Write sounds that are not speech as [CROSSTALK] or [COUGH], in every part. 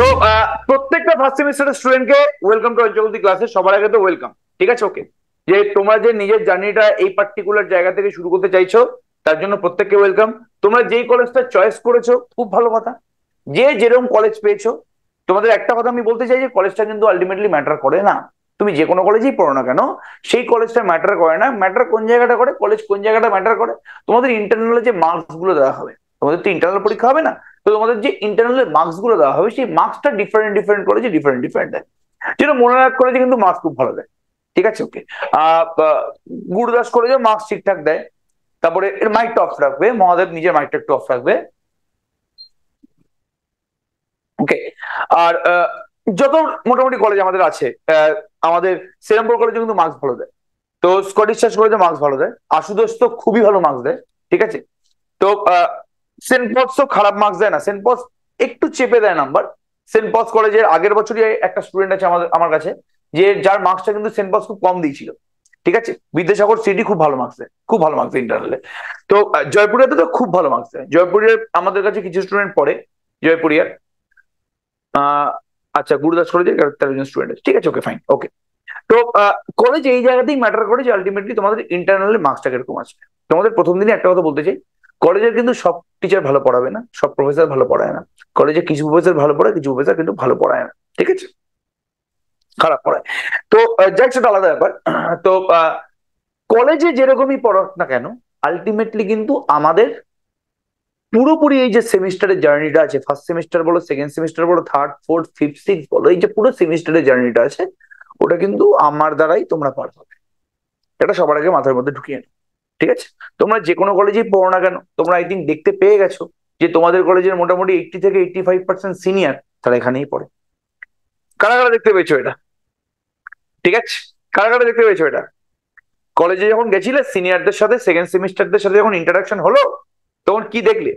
তো uh, প্রত্যেকটা first সেমিস্টারের স্টুডেন্টকে ওয়েলকাম টু চলতি ক্লাসে সবার আগে তো ওয়েলকাম ঠিক আছে ওকে যে তোমরা যে নিজের জার্নিটা এই পার্টিকুলার জায়গা থেকে শুরু করতে চাইছো তার জন্য প্রত্যেককে ওয়েলকাম তোমরা যেই কলেজটা চয়েস করেছো খুব ভালো কথা যে যেরকম কলেজ পেয়েছো তোমাদের একটা কথা আমি বলতে চাই যে কলেজটা কিন্তু আলটিমেটলি ম্যাটার করে না তুমি যে কোনো কলেজেই পড়ো না কেন সেই কলেজটা ম্যাটার করে না ম্যাটার কোন জায়গাটা করে কলেজ কোন জায়গাটা ম্যাটার করে তোমাদের ইন্টারনাল যে মার্কস গুলো দেওয়া হবে তোমাদের তো ইন্টারনাল পরীক্ষা হবে না তো তোমাদের যে ইন্টারনাল ইন্টারনালের গুলো দেওয়া হবে সেই মার্কসটা ডিফারেন্ট ডিফারেন্ট কলেজে ডিফারেন্ট ডিফারেন্ট দেয় যেটা মনে রাখ কলেজে কিন্তু মার্কস খুব ভালো দেয় ঠিক আছে ওকে গুরুদাস কলেজে মার্কস ঠিকঠাক দেয় তারপরে এর মাইকটা অফ রাখবে মহাদেব নিজের মাইকটা একটু অফ রাখবে ওকে আর যত মোটামুটি কলেজ আমাদের আছে আমাদের শ্রীরামপুর কলেজে কিন্তু মার্কস ভালো দেয় তো স্কটিশ চার্চ কলেজে মার্কস ভালো দেয় আশুদোষ তো খুবই ভালো মার্কস দেয় ঠিক আছে তো সেন্ট তো খারাপ মার্কস দেয় না সেন্ট পস একটু চেপে দেয় নাম্বার সেন্ট পস কলেজের আগের বছরই একটা স্টুডেন্ট আছে আমাদের আমার কাছে যে যার মার্কসটা কিন্তু সেন্টপটস খুব কম দিয়েছিল ঠিক আছে বিদ্যাসাগর সিটি খুব ভালো মার্কস দেয় খুব ভালো মার্কস ইন্টারনালে তো জয়পুরিয়াতে তো খুব ভালো মার্কস দেয় জয়পুরিয়ার আমাদের কাছে কিছু স্টুডেন্ট পড়ে জয়পুরিয়ার আচ্ছা গুরুদাস কলেজের তেরো জন স্টুডেন্ট ঠিক আছে ওকে ফাইন ওকে তো কলেজ এই জায়গাতেই ম্যাটার করে যে আলটিমেটলি তোমাদের ইন্টারনাল মার্কসটা কিরকম আছে তোমাদের প্রথম দিনে একটা কথা বলতে চাই কলেজের কিন্তু সব টিচার ভালো পড়াবে না সব প্রফেসর ভালো পড়ায় না কলেজে কিছু প্রফেসর ভালো পড়ায় কিছু প্রফেসর কিন্তু ভালো পড়ায় না ঠিক আছে খারাপ পড়ায় তো যাই সেটা আলাদা ব্যাপার [CLEARS THROAT] তো কলেজে যেরকমই পড়াক না কেন আলটিমেটলি কিন্তু আমাদের পুরোপুরি এই যে সেমিস্টারের জার্নিটা আছে ফার্স্ট সেমিস্টার বলো সেকেন্ড সেমিস্টার বলো থার্ড ফোর্থ ফিফথ সিক্স বলো এই যে পুরো সেমিস্টারের জার্নিটা আছে ওটা কিন্তু আমার দ্বারাই তোমরা পার হবে এটা সবার আগে মাথার মধ্যে ঢুকিয়ে নাও ঠিক আছে তোমরা যে কোনো কলেজেই পড়ো না কেন তোমরা আই থিঙ্ক দেখতে পেয়ে গেছো যে তোমাদের কলেজের মোটামুটি এইটটি থেকে এইটটি ফাইভ পার্সেন্ট সিনিয়র তারা এখানেই পড়ে কারা কারা দেখতে পেয়েছো এটা ঠিক আছে কারা কারা দেখতে পেয়েছো এটা কলেজে যখন গেছিলে সিনিয়রদের সাথে সেকেন্ড সেমিস্টারদের সাথে যখন ইন্টারাকশন হলো তখন কি দেখলে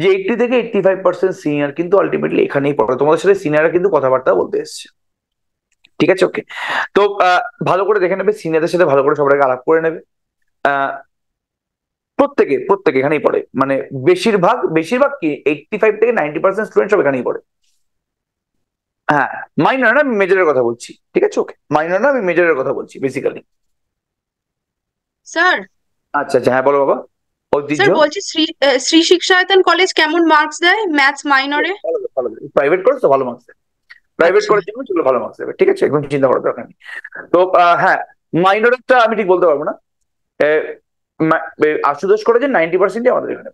যে এইটটি থেকে এইটটি ফাইভ পার্সেন্ট সিনিয়র কিন্তু আলটিমেটলি এখানেই পড়ে তোমাদের সাথে সিনিয়ররা কিন্তু কথাবার্তা বলতে এসছে ঠিক আছে ওকে তো ভালো করে দেখে নেবে সিনিয়রদের সাথে ভালো করে সবাইকে আলাপ করে নেবে প্রত্যেকে প্রত্যেকে এখানেই পড়ে মানে বেশিরভাগ বেশিরভাগ কি এইটটি ফাইভ থেকে নাইনটি পার্সেন্ট স্টুডেন্ট সব এখানেই পড়ে হ্যাঁ মাইনর না আমি মেজরের কথা বলছি ঠিক আছে ওকে মাইনর না আমি মেজরের কথা বলছি বেসিক্যালি স্যার আচ্ছা আচ্ছা হ্যাঁ বলো বাবা স্যার বলছি শ্রী শ্রী শিক্ষায়তন কলেজ কেমন মার্কস দেয় ম্যাথস মাইনরে প্রাইভেট কলেজ তো ভালো মার্কস দেয় প্রাইভেট কলেজ যেগুলো সেগুলো ভালো মার্কস দেবে ঠিক আছে একদম চিন্তা করার দরকার নেই তো হ্যাঁ মাইনরেরটা আমি ঠিক বলতে পারবো না আশুতোষ কলেজের নাইনটি পার্সেন্টই আমাদের এখানে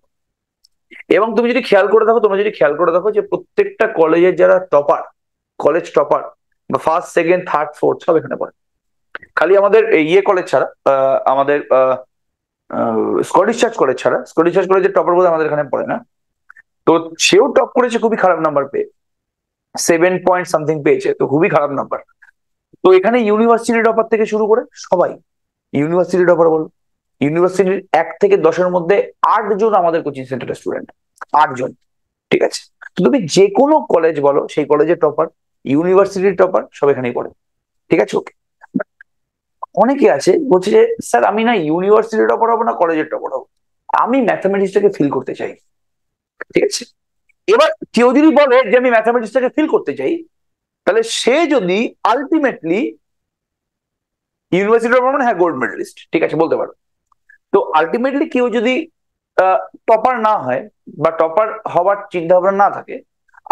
এবং তুমি যদি খেয়াল করে দেখো তোমরা যদি খেয়াল করে দেখো যে প্রত্যেকটা কলেজের যারা টপার কলেজ টপার বা ফার্স্ট সেকেন্ড থার্ড ফোর্থ সব এখানে পড়ে খালি আমাদের ইয়ে কলেজ ছাড়া আমাদের স্কটিশ চার্চ কলেজ ছাড়া স্কটিশ চার্চ কলেজের টপার বোধ আমাদের এখানে পড়ে না তো সেও টপ করেছে খুবই খারাপ নাম্বার পেয়ে সেভেন পয়েন্ট সামথিং পেয়েছে তো খুবই খারাপ নাম্বার তো এখানে ইউনিভার্সিটি টপার থেকে শুরু করে সবাই ইউনিভার্সিটির ব্যাপারে বলো ইউনিভার্সিটির এক থেকে দশের মধ্যে আটজন আমাদের কোচিং সেন্টারের স্টুডেন্ট আটজন ঠিক আছে তো তুমি যে কোনো কলেজ বলো সেই কলেজের টপার ইউনিভার্সিটির টপার সব এখানেই পড়ে ঠিক আছে ওকে অনেকে আছে বলছে যে স্যার আমি না ইউনিভার্সিটির টপার হবো না কলেজের টপার হবো আমি ম্যাথামেটিক্সটাকে ফিল করতে চাই ঠিক আছে এবার কেউ যদি বলে যে আমি ম্যাথামেটিক্সটাকে ফিল করতে চাই তাহলে সে যদি আলটিমেটলি ইউনিভার্সিটি অফ মানে হ্যাঁ গোল্ড মেডেলিস্ট ঠিক আছে বলতে পারো তো আলটিমেটলি কেউ যদি টপার না হয় বা টপার হওয়ার চিন্তা ভাবনা না থাকে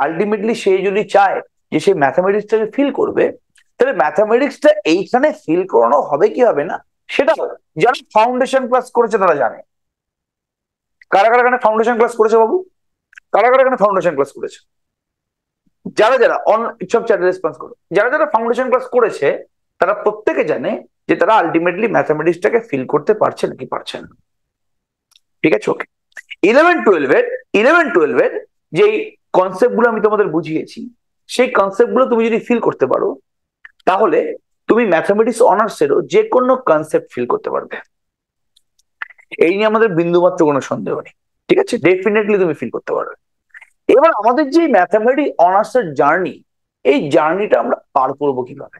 আলটিমেটলি সে যদি চায় যে সে ম্যাথামেটিক্সটাকে ফিল করবে তাহলে ম্যাথামেটিক্সটা এইখানে ফিল করানো হবে কি হবে না সেটা যারা ফাউন্ডেশন ক্লাস করেছে তারা জানে কারা কারা এখানে ফাউন্ডেশন ক্লাস করেছে বাবু কারা কারা এখানে ফাউন্ডেশন ক্লাস করেছে যারা যারা অন সব চ্যানেল রেসপন্স করো যারা যারা ফাউন্ডেশন ক্লাস করেছে তারা প্রত্যেকে জানে যে তারা আলটিমেটলি ম্যাথামেটিক্সটাকে ফিল করতে নাকি পারছে না ঠিক আছে ওকে ইলেভেন টুয়েলভের ইলেভেন টুয়েলভের যেই কনসেপ্টগুলো আমি তোমাদের বুঝিয়েছি সেই কনসেপ্টগুলো তুমি যদি ফিল করতে পারো তাহলে তুমি ম্যাথামেটিক্স অনার্সেরও যে কোনো কনসেপ্ট ফিল করতে পারবে এই নিয়ে আমাদের বিন্দুমাত্র কোনো সন্দেহ নেই ঠিক আছে ডেফিনেটলি তুমি ফিল করতে পারবে এবার আমাদের যে ম্যাথামেটিক অনার্সের জার্নি এই জার্নিটা আমরা পার করবো কিভাবে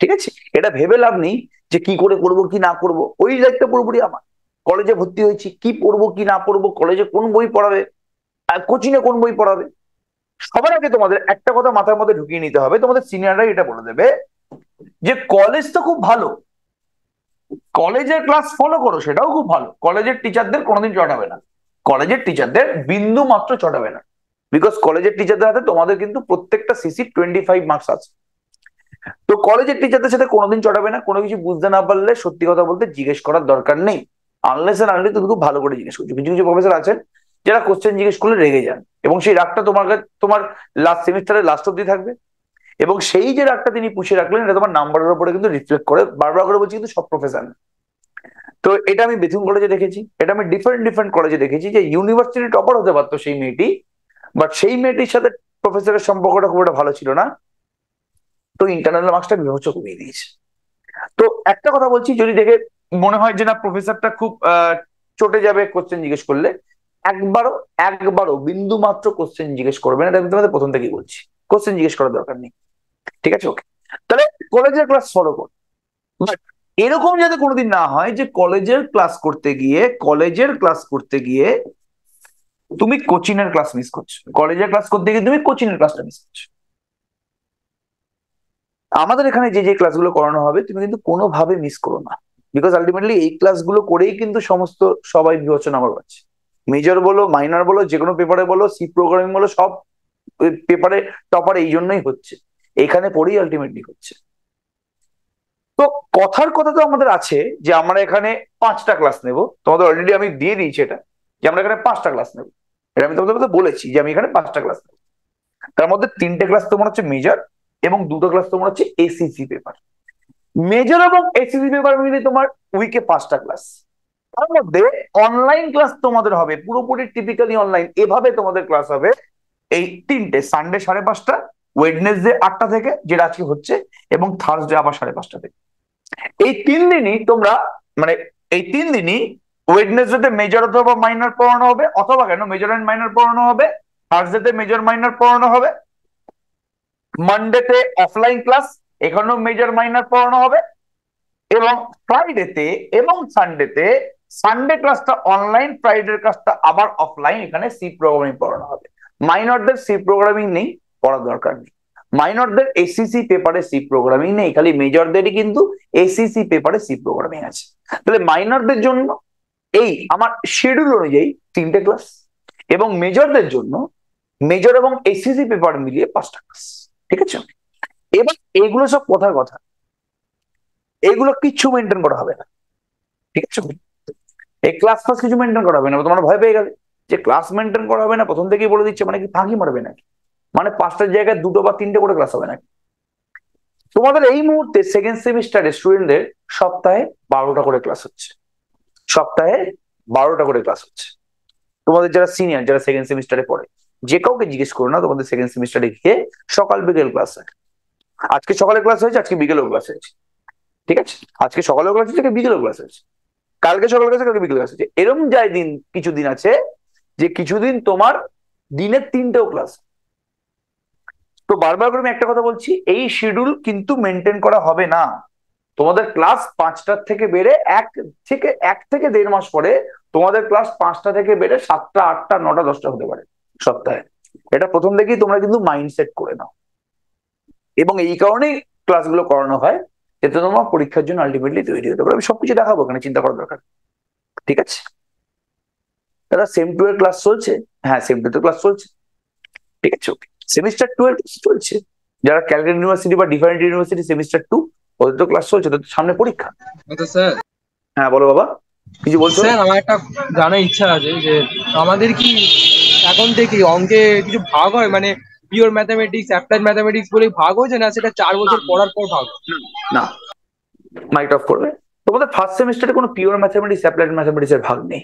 ঠিক আছে এটা ভেবে লাভ নেই যে কি করে করব কি না করব ওই দায়িত্ব পুরোপুরি আমার কলেজে ভর্তি হয়েছি কি পড়ব কি না পড়ব কলেজে কোন বই পড়াবে আর কোন বই পড়াবে সবার আগে তোমাদের একটা কথা মাথার মধ্যে ঢুকিয়ে নিতে হবে তোমাদের সিনিয়ররা এটা বলে দেবে যে কলেজ তো খুব ভালো কলেজের ক্লাস ফলো করো সেটাও খুব ভালো কলেজের টিচারদের কোনোদিন চটাবে না কলেজের টিচারদের বিন্দু মাত্র চটাবে না বিকজ কলেজের টিচারদের হাতে তোমাদের কিন্তু প্রত্যেকটা সিসি টোয়েন্টি ফাইভ মার্কস আছে তো কলেজের টিচারদের সাথে কোনোদিন চটাবে না কোনো কিছু বুঝতে না পারলে সত্যি কথা বলতে জিজ্ঞেস করার দরকার নেই আনলেস আর আনলে তুমি খুব ভালো করে জিজ্ঞেস করছো কিছু কিছু প্রফেসর আছেন যারা কোশ্চেন জিজ্ঞেস করলে রেগে যান এবং সেই রাগটা তোমার তোমার লাস্ট সেমিস্টারের লাস্ট অব্দি থাকবে এবং সেই যে রাগটা তিনি পুষিয়ে রাখলেন এটা তোমার নাম্বারের উপরে কিন্তু রিফ্লেক্ট করে বারবার করে বলছি কিন্তু সব প্রফেসর তো এটা আমি বেথুন কলেজে দেখেছি এটা আমি ডিফারেন্ট ডিফারেন্ট কলেজে দেখেছি যে ইউনিভার্সিটি টপার হতে পারতো সেই মেয়েটি বাট সেই মেয়েটির সাথে প্রফেসরের সম্পর্কটা খুব একটা ভালো ছিল না তো ইন্টারনাল মার্কসটা বিভৎস কমিয়ে দিয়েছে তো একটা কথা বলছি যদি দেখে মনে হয় যে না প্রফেসরটা খুব চটে যাবে কোশ্চেন জিজ্ঞেস করলে একবারও একবারও বিন্দু মাত্র কোশ্চেন জিজ্ঞেস করবে না এটা তোমাদের প্রথম থেকেই বলছি কোশ্চেন জিজ্ঞেস করার দরকার নেই ঠিক আছে ওকে তাহলে কলেজের ক্লাস ফলো কর এরকম যাতে কোনোদিন না হয় যে কলেজের ক্লাস করতে গিয়ে কলেজের ক্লাস করতে গিয়ে তুমি কোচিং এর ক্লাস মিস করছো কলেজের ক্লাস করতে গিয়ে তুমি কোচিং এর ক্লাসটা মিস করছো আমাদের এখানে যে যে ক্লাসগুলো করানো হবে তুমি কিন্তু কোনোভাবে মিস করো না বিকজ আলটিমেটলি এই ক্লাসগুলো করেই কিন্তু সমস্ত সবাই বিবেচনা করা হচ্ছে মেজর বলো মাইনার বলো যে কোনো পেপারে বলো সি প্রোগ্রামিং বলো সব পেপারে টপার এই জন্যই হচ্ছে এখানে পড়েই আলটিমেটলি হচ্ছে তো কথার কথা তো আমাদের আছে যে আমরা এখানে পাঁচটা ক্লাস নেব তোমাদের অলরেডি আমি দিয়ে দিয়েছি এটা যে আমরা এখানে পাঁচটা ক্লাস নেব এটা আমি তোমাদের বলেছি যে আমি এখানে পাঁচটা ক্লাস নেব তার মধ্যে তিনটে ক্লাস তোমার হচ্ছে মেজর এবং দুটো ক্লাস তোমার হচ্ছে এসিসি পেপার মেজর এবং এসিসি পেপার মিলে তোমার উইকে পাঁচটা ক্লাস তার মধ্যে অনলাইন ক্লাস তোমাদের হবে পুরোপুরি টিপিক্যালি অনলাইন এভাবে তোমাদের ক্লাস হবে এই তিনটে সানডে সাড়ে পাঁচটা ওয়েডনেসডে আটটা থেকে যেটা আজকে হচ্ছে এবং থার্সডে আবার সাড়ে পাঁচটা থেকে এই তিন দিনই তোমরা মানে এই তিন দিনই ওয়েডনেসডে মেজর অথবা মাইনার পড়ানো হবে অথবা কেন মেজর অ্যান্ড মাইনার পড়ানো হবে থার্সডে মেজর মাইনার পড়ানো হবে মানডেতে অফলাইন ক্লাস এখানেও মেজর মাইনার পড়ানো হবে এবং ফ্রাইডেতে এবং সানডেতে সানডে ক্লাসটা অনলাইন ফ্রাইডে ক্লাসটা আবার অফলাইন এখানে সি প্রোগ্রামিং পড়ানো হবে মাইনরদের সি প্রোগ্রামিং নেই পড়ার দরকার নেই মাইনরদের এসিসি পেপারে সি প্রোগ্রামিং নেই খালি মেজরদেরই কিন্তু এসিসি পেপারে সি প্রোগ্রামিং আছে তাহলে মাইনরদের জন্য এই আমার শিডিউল অনুযায়ী তিনটে ক্লাস এবং মেজরদের জন্য মেজর এবং এসিসি পেপার মিলিয়ে পাঁচটা ক্লাস ঠিক আছে এবার এগুলো সব কথার কথা এগুলো কিচ্ছু মেনটেন করা হবে না ঠিক আছে এই ক্লাস ফ্লাস কিছু মেনটেন করা হবে না তোমার ভয় পেয়ে গেলে যে ক্লাস মেনটেন করা হবে না প্রথম থেকেই বলে দিচ্ছে মানে কি ফাঁকি মারবে নাকি মানে পাঁচটার জায়গায় দুটো বা তিনটে করে ক্লাস হবে নাকি তোমাদের এই মুহূর্তে সেকেন্ড সেমিস্টারে স্টুডেন্টদের সপ্তাহে বারোটা করে ক্লাস হচ্ছে সপ্তাহে বারোটা করে ক্লাস হচ্ছে তোমাদের যারা সিনিয়র যারা সেকেন্ড সেমিস্টারে পড়ে যে কাউকে জিজ্ঞেস করো না তোমাদের সেকেন্ড সেমিস্টারে গিয়ে সকাল বিকেল ক্লাস হয় আজকে সকালে ক্লাস হয়েছে আজকে বিকেলেও ক্লাস হয়েছে ঠিক আছে আজকে সকালেও ক্লাস হয়েছে বিকেলেও ক্লাস হয়েছে কালকে সকালে ক্লাস কালকে বিকেলে ক্লাস হয়েছে এরম যায় দিন কিছুদিন আছে যে কিছুদিন তোমার দিনের তিনটেও ক্লাস তো বারবার করে আমি একটা কথা বলছি এই শিডিউল কিন্তু মেনটেন করা হবে না তোমাদের ক্লাস পাঁচটার থেকে বেড়ে এক থেকে এক থেকে দেড় মাস পরে তোমাদের ক্লাস পাঁচটা থেকে বেড়ে সাতটা আটটা নটা দশটা হতে পারে সপ্তাহে এটা প্রথম থেকেই তোমরা কিন্তু মাইন্ডসেট করে নাও এবং এই কারণেই ক্লাসগুলো করানো হয় যাতে তোমার পরীক্ষার জন্য আলটিমেটলি তৈরি হতে পারো আমি সবকিছু দেখাবো এখানে চিন্তা করার দরকার ঠিক আছে দাদা সেম টু এর ক্লাস চলছে হ্যাঁ সেম টু তো ক্লাস চলছে ঠিক আছে ওকে সেমিস্টার টু এর চলছে যারা ক্যালকাটা ইউনিভার্সিটি বা ডিফারেন্ট ইউনিভার্সিটি সেমিস্টার টু ওদের তো ক্লাস চলছে তো সামনে পরীক্ষা আচ্ছা, হ্যাঁ বলো বাবা কিছু বলছো স্যার আমার একটা জানার ইচ্ছা আছে যে আমাদের কি এখন থেকে অঙ্কে কিছু ভাগ হয় মানে পিওর ম্যাথামেটিক্স অ্যাপ্লাইড ম্যাথামেটিক্স বলে ভাগ হয়েছে না সেটা চার বছর পড়ার পর ভাগ না মাইক অফ করবে তোমাদের ফার্স্ট সেমিস্টারে কোনো পিওর ম্যাথামেটিক্স অ্যাপ্লাইড ম্যাথামেটিক্স এর ভাগ নেই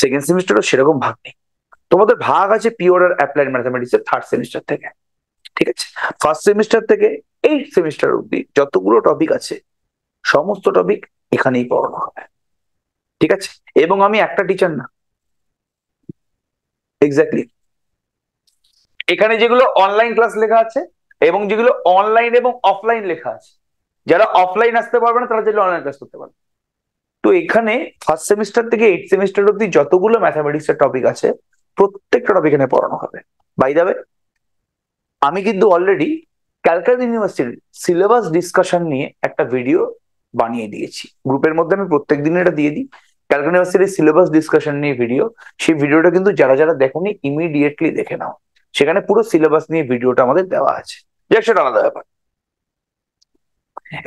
সেকেন্ড সেমিস্টারও সেরকম ভাগ নেই তোমাদের ভাগ আছে পিওর আর অ্যাপ্লাইড ম্যাথামেটিক্স এর থার্ড সেমিস্টার থেকে ঠিক আছে ফার্স্ট সেমিস্টার থেকে এই সেমিস্টার অব্দি যতগুলো টপিক আছে সমস্ত টপিক এখানেই পড়ানো হবে ঠিক আছে এবং আমি একটা টিচার না এক্স্যাক্টলি এখানে যেগুলো অনলাইন ক্লাস লেখা আছে এবং যেগুলো অনলাইন এবং অফলাইন লেখা আছে যারা অফলাইন আসতে পারবে না তারা চাইলে অনলাইন ক্লাস করতে পারবে তো এখানে ফার্স্ট সেমিস্টার থেকে এইট সেমিস্টার অব্দি যতগুলো ম্যাথামেটিক্স এর টপিক আছে প্রত্যেকটা টপিক এখানে পড়ানো হবে বাই দাবে আমি কিন্তু অলরেডি ক্যালকাটা ইউনিভার্সিটির সিলেবাস ডিসকাশন নিয়ে একটা ভিডিও বানিয়ে দিয়েছি গ্রুপের মধ্যে আমি প্রত্যেক দিন এটা দিয়ে দিই ক্যালকাটা ইউনিভার্সিটির সিলেবাস ডিসকাশন নিয়ে ভিডিও সেই ভিডিওটা কিন্তু যারা যারা দেখেনি ইমিডিয়েটলি দেখে নাও সেখানে পুরো সিলেবাস নিয়ে ভিডিওটা আমাদের দেওয়া আছে যাক সেটা আলাদা ব্যাপার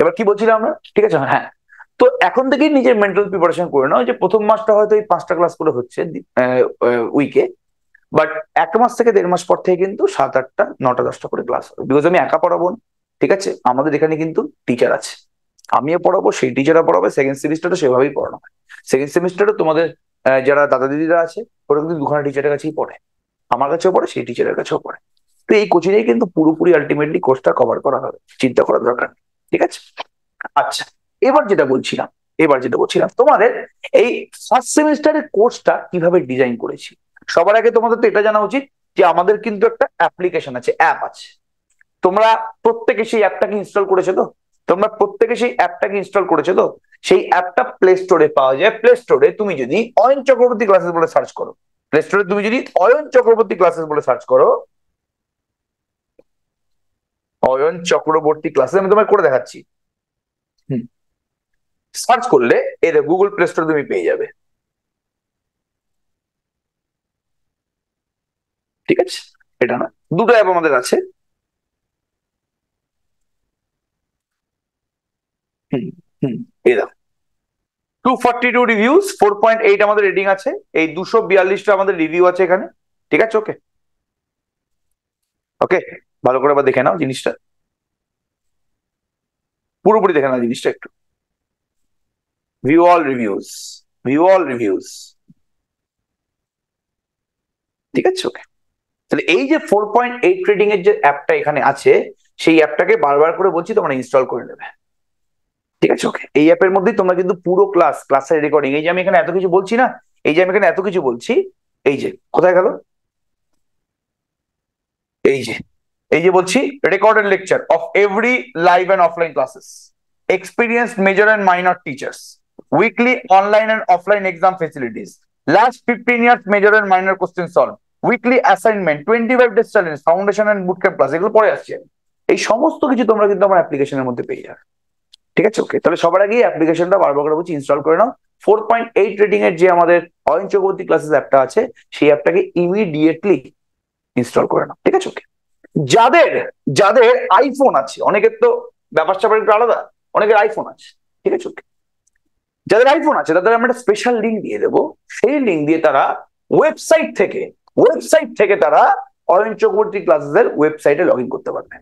এবার কি বলছিলাম আমরা ঠিক আছে হ্যাঁ তো এখন থেকেই নিজের মেন্টাল প্রিপারেশন করে নাও যে প্রথম মাসটা হয়তো এই পাঁচটা ক্লাস করে হচ্ছে উইকে বাট এক মাস থেকে দেড় মাস পর থেকে কিন্তু সাত আটটা নটা দশটা করে ক্লাস হবে বিকজ আমি একা পড়াবো ঠিক আছে আমাদের এখানে কিন্তু টিচার আছে আমিও পড়াবো সেই টিচাররা পড়াবে সেকেন্ড সেমিস্টারটা সেভাবেই পড়ানো হয় সেকেন্ড সেমিস্টারও তোমাদের যারা দাদা দিদিরা আছে ওরা কিন্তু দুখানা টিচারের কাছেই পড়ে আমার কাছেও পড়ে সেই টিচারের কাছেও পড়ে তো এই কোচিং এই কিন্তু পুরোপুরি আলটিমেটলি কোর্সটা কভার করা হবে চিন্তা করার দরকার ঠিক আছে আচ্ছা এবার যেটা বলছিলাম এবার যেটা বলছিলাম তোমাদের এই ফার্স্ট সেমিস্টারের কোর্সটা কিভাবে ডিজাইন করেছি সবার আগে তোমাদের তো এটা জানা উচিত যে আমাদের কিন্তু একটা অ্যাপ্লিকেশন আছে অ্যাপ আছে তোমরা প্রত্যেকে সেই অ্যাপটাকে ইনস্টল করেছো তো তোমরা প্রত্যেকে সেই অ্যাপটাকে ইনস্টল করেছো তো সেই অ্যাপটা প্লে স্টোরে পাওয়া যায় প্লে স্টোরে তুমি যদি অয়ন চক্রবর্তী ক্লাসেস বলে সার্চ করো প্লে স্টোরে তুমি যদি অয়ন চক্রবর্তী ক্লাসেস বলে সার্চ করো অয়ন চক্রবর্তী ক্লাসেস আমি তোমায় করে দেখাচ্ছি সার্চ করলে এই গুগল প্লে স্টোরে তুমি পেয়ে যাবে ঠিক আছে এটা না দুটো অ্যাপ আমাদের আছে এই দেখো two forty two reviews four point eight আমাদের আছে এই দুশো বিয়াল্লিশটা আমাদের রিভিউ আছে এখানে ঠিক আছে ওকে ওকে ভালো করে আবার দেখে নাও জিনিসটা পুরোপুরি দেখে নাও জিনিসটা একটু ভিউ অল ভিউ অল ঠিক আছে ওকে তাহলে এই যে ফোর পয়েন্ট এইট যে অ্যাপটা এখানে আছে সেই অ্যাপটাকে বারবার করে বলছি তোমরা ইনস্টল করে নেবে ঠিক আছে ওকে এই অ্যাপের মধ্যেই তোমরা কিন্তু পুরো ক্লাস ক্লাসের রেকর্ডিং এই যে আমি এখানে এত কিছু বলছি না এই যে আমি এখানে এত কিছু বলছি এই যে কোথায় গেল এই যে এই যে বলছি record and lecture of every live and offline classes experience major and minor teachers weekly online and offline exam facilities last fifteen years major and minor question solve weekly assignment twenty five days challenge foundation and boot camp class এগুলো পরে আসছে এই সমস্ত কিছু তোমরা কিন্তু আমার অ্যাপ্লিকেশনের মধ্যে পেয়ে যাবে ঠিক আছে ওকে তাহলে সবার আগে অ্যাপ্লিকেশনটা বারবার করে বলছি ইনস্টল করে নাও ফোর পয়েন্ট এইট রেটিং এর যে আমাদের অয়ন ক্লাসেস অ্যাপটা আছে সেই অ্যাপটাকে ইমিডিয়েটলি ইনস্টল করে নাও ঠিক আছে ওকে যাদের যাদের আইফোন আছে অনেকের তো ব্যাপার স্যাপার একটু আলাদা অনেকের আইফোন আছে ঠিক আছে ওকে যাদের আইফোন আছে তাদের আমরা একটা স্পেশাল লিঙ্ক দিয়ে দেবো সেই লিঙ্ক দিয়ে তারা ওয়েবসাইট থেকে ওয়েবসাইট থেকে তারা অয়ন চক্রবর্তী ক্লাসেসের ওয়েবসাইটে লগ ইন করতে পারবেন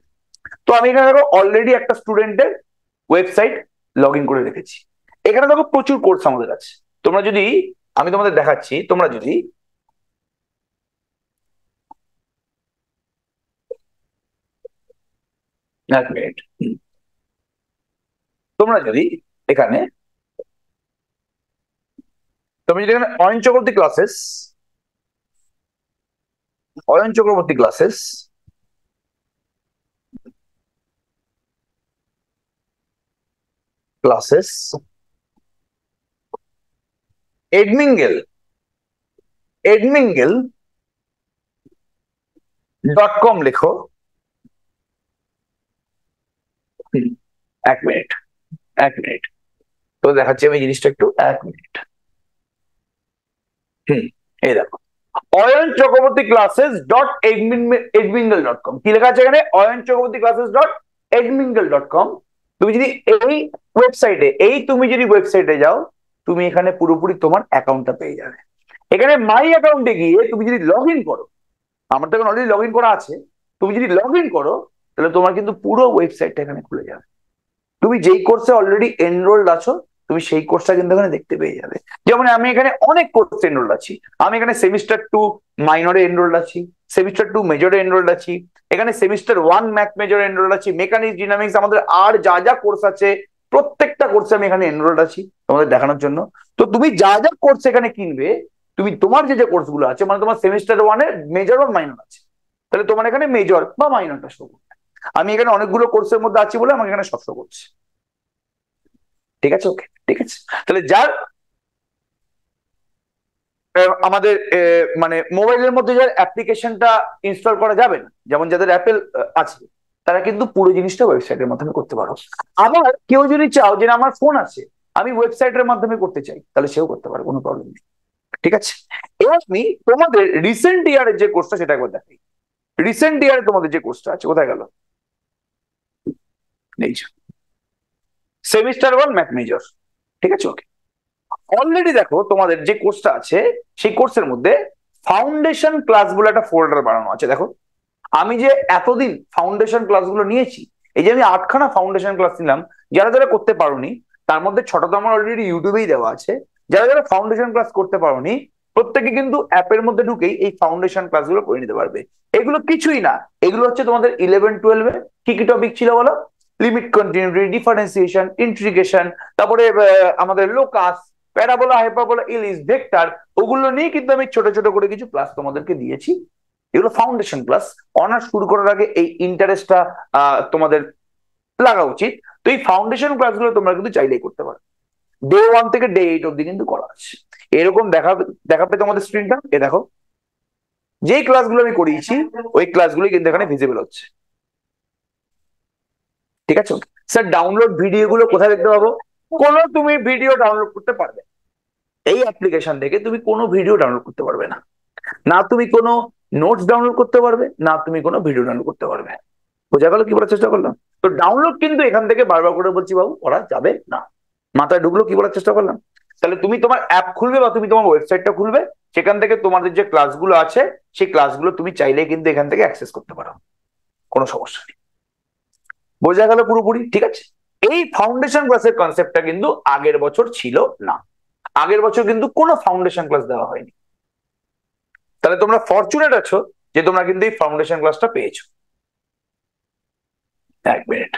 তো আমি এখানে দেখো অলরেডি একটা স্টুডেন্টের ওয়েবসাইট লগ ইন করে রেখেছি এখানে দেখো প্রচুর কোর্স আমাদের আছে তোমরা যদি আমি তোমাদের দেখাচ্ছি তোমরা যদি তোমরা যদি এখানে তুমি যদি এখানে Ayan Chakraborty classes Ayan Chakraborty classes classes. Edmingle, edmingle dot com লেখো এক মিনিট এক মিনিট তো দেখাচ্ছি আমি জিনিসটা একটু এক মিনিট হম এই দেখো অয়ন চক্রবর্তী ক্লাসেস ডট এডমিন এডমিঙ্গল ডট কম কি লেখা আছে এখানে Ayan Chakraborty classes dot Edmingle dot com তুমি যদি এই ওয়েবসাইটে এই তুমি যদি ওয়েবসাইটে যাও তুমি এখানে পুরোপুরি তোমার অ্যাকাউন্টটা পেয়ে যাবে এখানে মাই অ্যাকাউন্টে গিয়ে তুমি যদি লগ ইন করো আমার তো এখন অলরেডি লগ ইন করা আছে তুমি যদি লগ ইন করো তাহলে তোমার কিন্তু পুরো ওয়েবসাইটটা এখানে খুলে যাবে তুমি যেই কোর্সে অলরেডি এনরোল্ড আছো তুমি সেই কোর্সটা কিন্তু এখানে দেখতে পেয়ে যাবে যেমন আমি এখানে অনেক কোর্স এনরোল্ড আছি আমি এখানে সেমিস্টার টু মাইনরে এনরোল্ড আছি সেমিস্টার টু মেজরে এনরোল্ড আছি এখানে semester one math major enroll আছি মেকানিক ডিনামিক্স আমাদের আর যা যা কোর্স আছে প্রত্যেকটা কোর্সে আমি এখানে এনরোল আছি তোমাদের দেখানোর জন্য তো তুমি যা যা কোর্স এখানে কিনবে তুমি তোমার যে যে কোর্স গুলো আছে মানে তোমার সেমিস্টার ওয়ান এর মেজর আর মাইনর আছে তাহলে তোমার এখানে মেজর বা মাইনরটা শো করবে আমি এখানে অনেকগুলো কোর্সের মধ্যে আছি বলে আমাকে এখানে সব শো করছে ঠিক আছে ওকে ঠিক আছে তাহলে যার আমাদের মানে মোবাইলের মধ্যে যার অ্যাপ্লিকেশনটা ইনস্টল করা যাবে না যেমন যাদের অ্যাপেল আছে তারা কিন্তু পুরো জিনিসটা ওয়েবসাইটের মাধ্যমে করতে পারো আবার কেউ যদি চাও যে আমার ফোন আছে আমি ওয়েবসাইটের মাধ্যমে করতে চাই তাহলে সেও করতে পারো কোনো প্রবলেম নেই ঠিক আছে এবার আমি তোমাদের রিসেন্ট ইয়ারের যে কোর্সটা সেটা একবার দেখাই রিসেন্ট ইয়ারে তোমাদের যে কোর্সটা আছে কোথায় গেল নেই সেমিস্টার ওয়ান ম্যাথ মেজর ঠিক আছে ওকে অলরেডি দেখো তোমাদের যে কোর্সটা আছে সেই কোর্সের মধ্যে ফাউন্ডেশন ক্লাস বলে একটা ফোল্ডার বানানো আছে দেখো আমি যে এতদিন ফাউন্ডেশন ক্লাসগুলো নিয়েছি এই যে আমি আটখানা ফাউন্ডেশন ক্লাস নিলাম যারা যারা করতে পারোনি তার মধ্যে ছটা তো আমার অলরেডি ইউটিউবেই দেওয়া আছে যারা যারা ফাউন্ডেশন ক্লাস করতে পারোনি প্রত্যেকে কিন্তু অ্যাপের মধ্যে ঢুকেই এই ফাউন্ডেশন ক্লাসগুলো করে নিতে পারবে এগুলো কিছুই না এগুলো হচ্ছে তোমাদের ইলেভেন টুয়েলভে কি কি টপিক ছিল বলো লিমিট কন্টিনিউটি ডিফারেন্সিয়েশন ইন্ট্রিগেশন তারপরে আমাদের locus parabola hyperbola ellipse vector ওগুলো নিয়ে কিন্তু আমি ছোট ছোট করে কিছু ক্লাস তোমাদেরকে দিয়েছি এগুলো ফাউন্ডেশন ক্লাস অনার্স শুরু করার আগে এই ইন্টারেস্টটা তোমাদের লাগা উচিত তো এই ফাউন্ডেশন ক্লাসগুলো তোমরা কিন্তু চাইলেই করতে পারো ডে ওয়ান থেকে ডে এইট অব্দি কিন্তু করা আছে এরকম দেখা দেখাবে তোমাদের স্ক্রিনটা এ দেখো যে ক্লাসগুলো আমি করিয়েছি ওই ক্লাসগুলো কিন্তু এখানে ভিজিবল হচ্ছে ঠিক আছে স্যার ডাউনলোড ভিডিও গুলো কোথায় দেখতে পাবো কোনো তুমি ভিডিও ডাউনলোড করতে পারবে এই অ্যাপ্লিকেশন থেকে তুমি কোনো ভিডিও ডাউনলোড করতে পারবে না না তুমি কোনো নোটস ডাউনলোড করতে পারবে না তুমি কোনো ভিডিও ডাউনলোড করতে পারবে বোঝা গেল কি বলার চেষ্টা করলাম তো ডাউনলোড কিন্তু এখান থেকে বারবার করে বলছি বাবু করা যাবে না মাথায় ঢুকলো কি বলার চেষ্টা করলাম তাহলে তুমি তোমার অ্যাপ খুলবে বা তুমি তোমার ওয়েবসাইটটা খুলবে সেখান থেকে তোমাদের যে ক্লাসগুলো আছে সেই ক্লাসগুলো তুমি চাইলে কিন্তু এখান থেকে অ্যাক্সেস করতে পারো কোনো সমস্যা নেই বোঝা গেল পুরোপুরি ঠিক আছে এই ফাউন্ডেশন ক্লাসের কনসেপ্টটা কিন্তু আগের বছর ছিল না আগের বছর কিন্তু কোনো ফাউন্ডেশন ক্লাস দেওয়া হয়নি তাহলে তোমরা ফরচুনেট আছো যে তোমরা কিন্তু এই ফাউন্ডেশন ক্লাসটা পেয়েছো এক মিনিট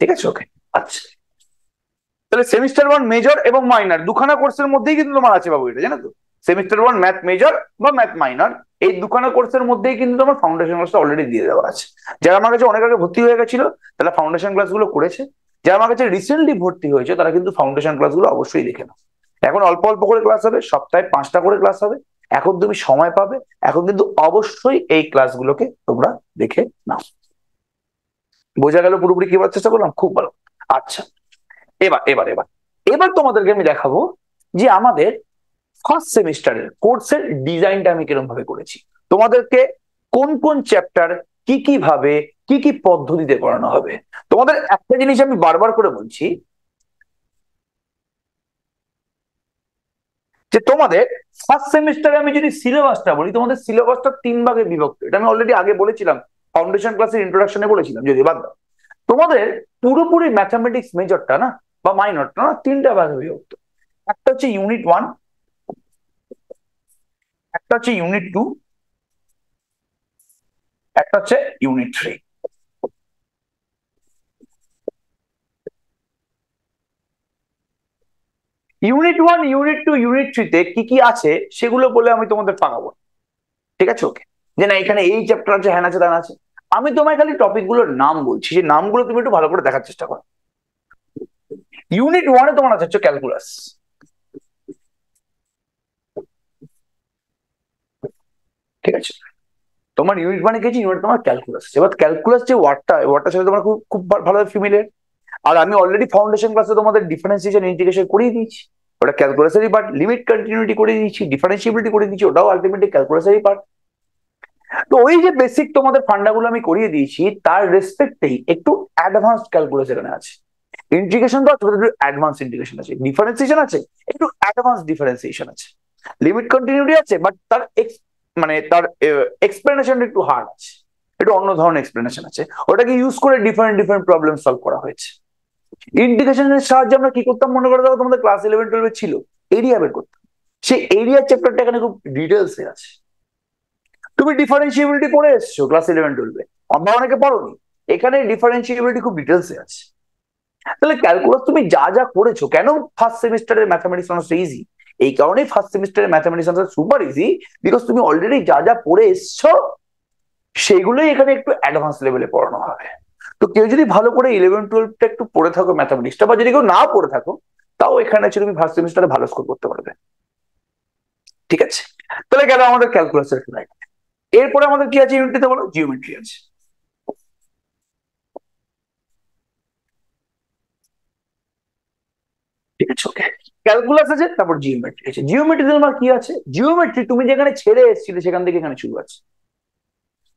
ঠিক আছে ওকে আচ্ছা তাহলে সেমিস্টার ওয়ান মেজর এবং মাইনার দুখানা কোর্সের মধ্যেই কিন্তু তোমার আছে বাবু এটা জানো তো সেমিস্টার ওয়ান ম্যাথ মেজর বা ম্যাথ মাইনার এই দুখানা কোর্সের মধ্যেই কিন্তু তোমার ফাউন্ডেশন ক্লাসটা অলরেডি দিয়ে দেওয়া আছে যারা আমার কাছে অনেক আগে ভর্তি হয়ে গেছিল তারা ফাউন্ডেশন ক্লাসগুলো করেছে যারা আমার কাছে রিসেন্টলি ভর্তি হয়েছে তারা কিন্তু ফাউন্ডেশন ক্লাসগুলো অবশ্যই দেখে নাও এখন অল্প অল্প করে ক্লাস হবে সপ্তাহে পাঁচটা করে ক্লাস হবে এখন তুমি সময় পাবে এখন কিন্তু অবশ্যই এই ক্লাসগুলোকে তোমরা দেখে নাও বোঝা গেল পুরোপুরি কি বলার চেষ্টা করলাম খুব ভালো আচ্ছা এবার এবার এবার এবার তোমাদেরকে আমি দেখাবো যে আমাদের ফার্স্ট সেমিস্টারের কোর্সের ডিজাইনটা আমি কিরম ভাবে করেছি তোমাদেরকে কোন কোন চ্যাপ্টার কি কি ভাবে কি কি পদ্ধতিতে করানো হবে তোমাদের একটা জিনিস আমি বারবার করে বলছি যে তোমাদের ফার্স্ট সেমিস্টারে আমি যদি সিলেবাসটা বলি তোমাদের সিলেবাসটা তিন ভাগে বিভক্ত এটা আমি অলরেডি আগে বলেছিলাম ফাউন্ডেশন ক্লাসের ইন্ট্রোডাকশনে বলেছিলাম যদি বাদ দাও তোমাদের পুরোপুরি ম্যাথামেটিক্স মেজরটা না বা মাইনরটা না তিনটা ভাগে বিভক্ত একটা হচ্ছে ইউনিট ওয়ান একটা হচ্ছে ইউনিট টু একটা হচ্ছে unit three unit one unit two unit থ্রিতে কি কি আছে সেগুলো বলে আমি তোমাদের পাকাবো ঠিক আছে ওকে যে না এখানে এই চ্যাপ্টার আছে হ্যান আছে তান আছে আমি তোমায় খালি টপিকগুলোর নাম বলছি যে নামগুলো তুমি একটু ভালো করে দেখার চেষ্টা করো ইউনিট ওয়ানে তোমার আছে হচ্ছে ক্যালকুলাস ঠিক আছে তোমার ইউনিট মানে কি ইউনিট তোমার ক্যালকুলাস এবার ক্যালকুলাস যে ওয়ার্ডটা ওয়ার্ডটার সাথে তোমার খুব খুব ভালো ফিমিলিয়ার আর আমি অলরেডি ফাউন্ডেশন ক্লাসে তোমাদের ডিফারেন্সিয়েশন ইন্টিগ্রেশন করিয়ে দিয়েছি ওটা ক্যালকুলাসেরই পার্ট লিমিট কন্টিনিউটি করে দিয়েছি ডিফারেন্সিবিলিটি করে দিয়েছি ওটাও আলটিমেটলি ক্যালকুলাসেরই পার্ট তো ওই যে বেসিক তোমাদের ফান্ডাগুলো আমি করিয়ে দিয়েছি তার রেসপেক্টেই একটু অ্যাডভান্স ক্যালকুলাস এখানে আছে ইন্টিগ্রেশন তো একটু অ্যাডভান্স ইন্টিগ্রেশন আছে ডিফারেন্সিয়েশন আছে একটু অ্যাডভান্স ডিফারেন্সিয়েশন আছে লিমিট কন্টিনিউটি আছে বাট তার মানে তার এক্সপ্লেনেশনটা একটু হার্ড আছে একটু অন্য ধরনের এক্সপ্লেনেশন আছে ওটাকে ইউজ করে ডিফারেন্ট ডিফারেন্ট প্রবলেম সলভ করা হয়েছে ইন্ডিকেশনের সাহায্যে আমরা কি করতাম মনে করে দেখো তোমাদের ক্লাস ইলেভেন টুয়েলভে ছিল এরিয়া বের করতাম সেই এরিয়ার চ্যাপ্টারটা এখানে খুব ডিটেলস এ আছে তুমি ডিফারেন্সিয়েবিলিটি করে এসছো ক্লাস ইলেভেন টুয়েলভে আমরা অনেকে পড়োনি এখানে ডিফারেন্সিয়েবিলিটি খুব ডিটেলস এ আছে তাহলে ক্যালকুলাস তুমি যা যা করেছো কেন ফার্স্ট সেমিস্টারের ম্যাথামেটিক্স অনার্স ইজি এই কারণে ফার্স্ট সেমিস্টারের mathematics answer super easy because তুমি অলরেডি যা যা পড়ে এসছো সেগুলোই এখানে একটু অ্যাডভান্স লেভেলে পড়ানো হবে তো কেউ যদি ভালো করে ইলেভেন টুয়েলভটা একটু পড়ে থাকো ম্যাথামেটিক্সটা বা যদি কেউ না পড়ে থাকো তাও এখানে আছে তুমি ফার্স্ট সেমিস্টারে ভালো স্কোর করতে পারবে ঠিক আছে তাহলে গেল আমাদের ক্যালকুলাসের ফ্লাইট এরপরে আমাদের কি আছে ইউনিটটিতে বলো জিওমেট্রি আছে ঠিক আছে ওকে ক্যালকুলাস আছে তারপর জিওমেট্রি আছে জিওমেট্রি তোমার কি আছে জিওমেট্রি তুমি যেখানে ছেড়ে এসেছিলে সেখান থেকে এখানে শুরু আছে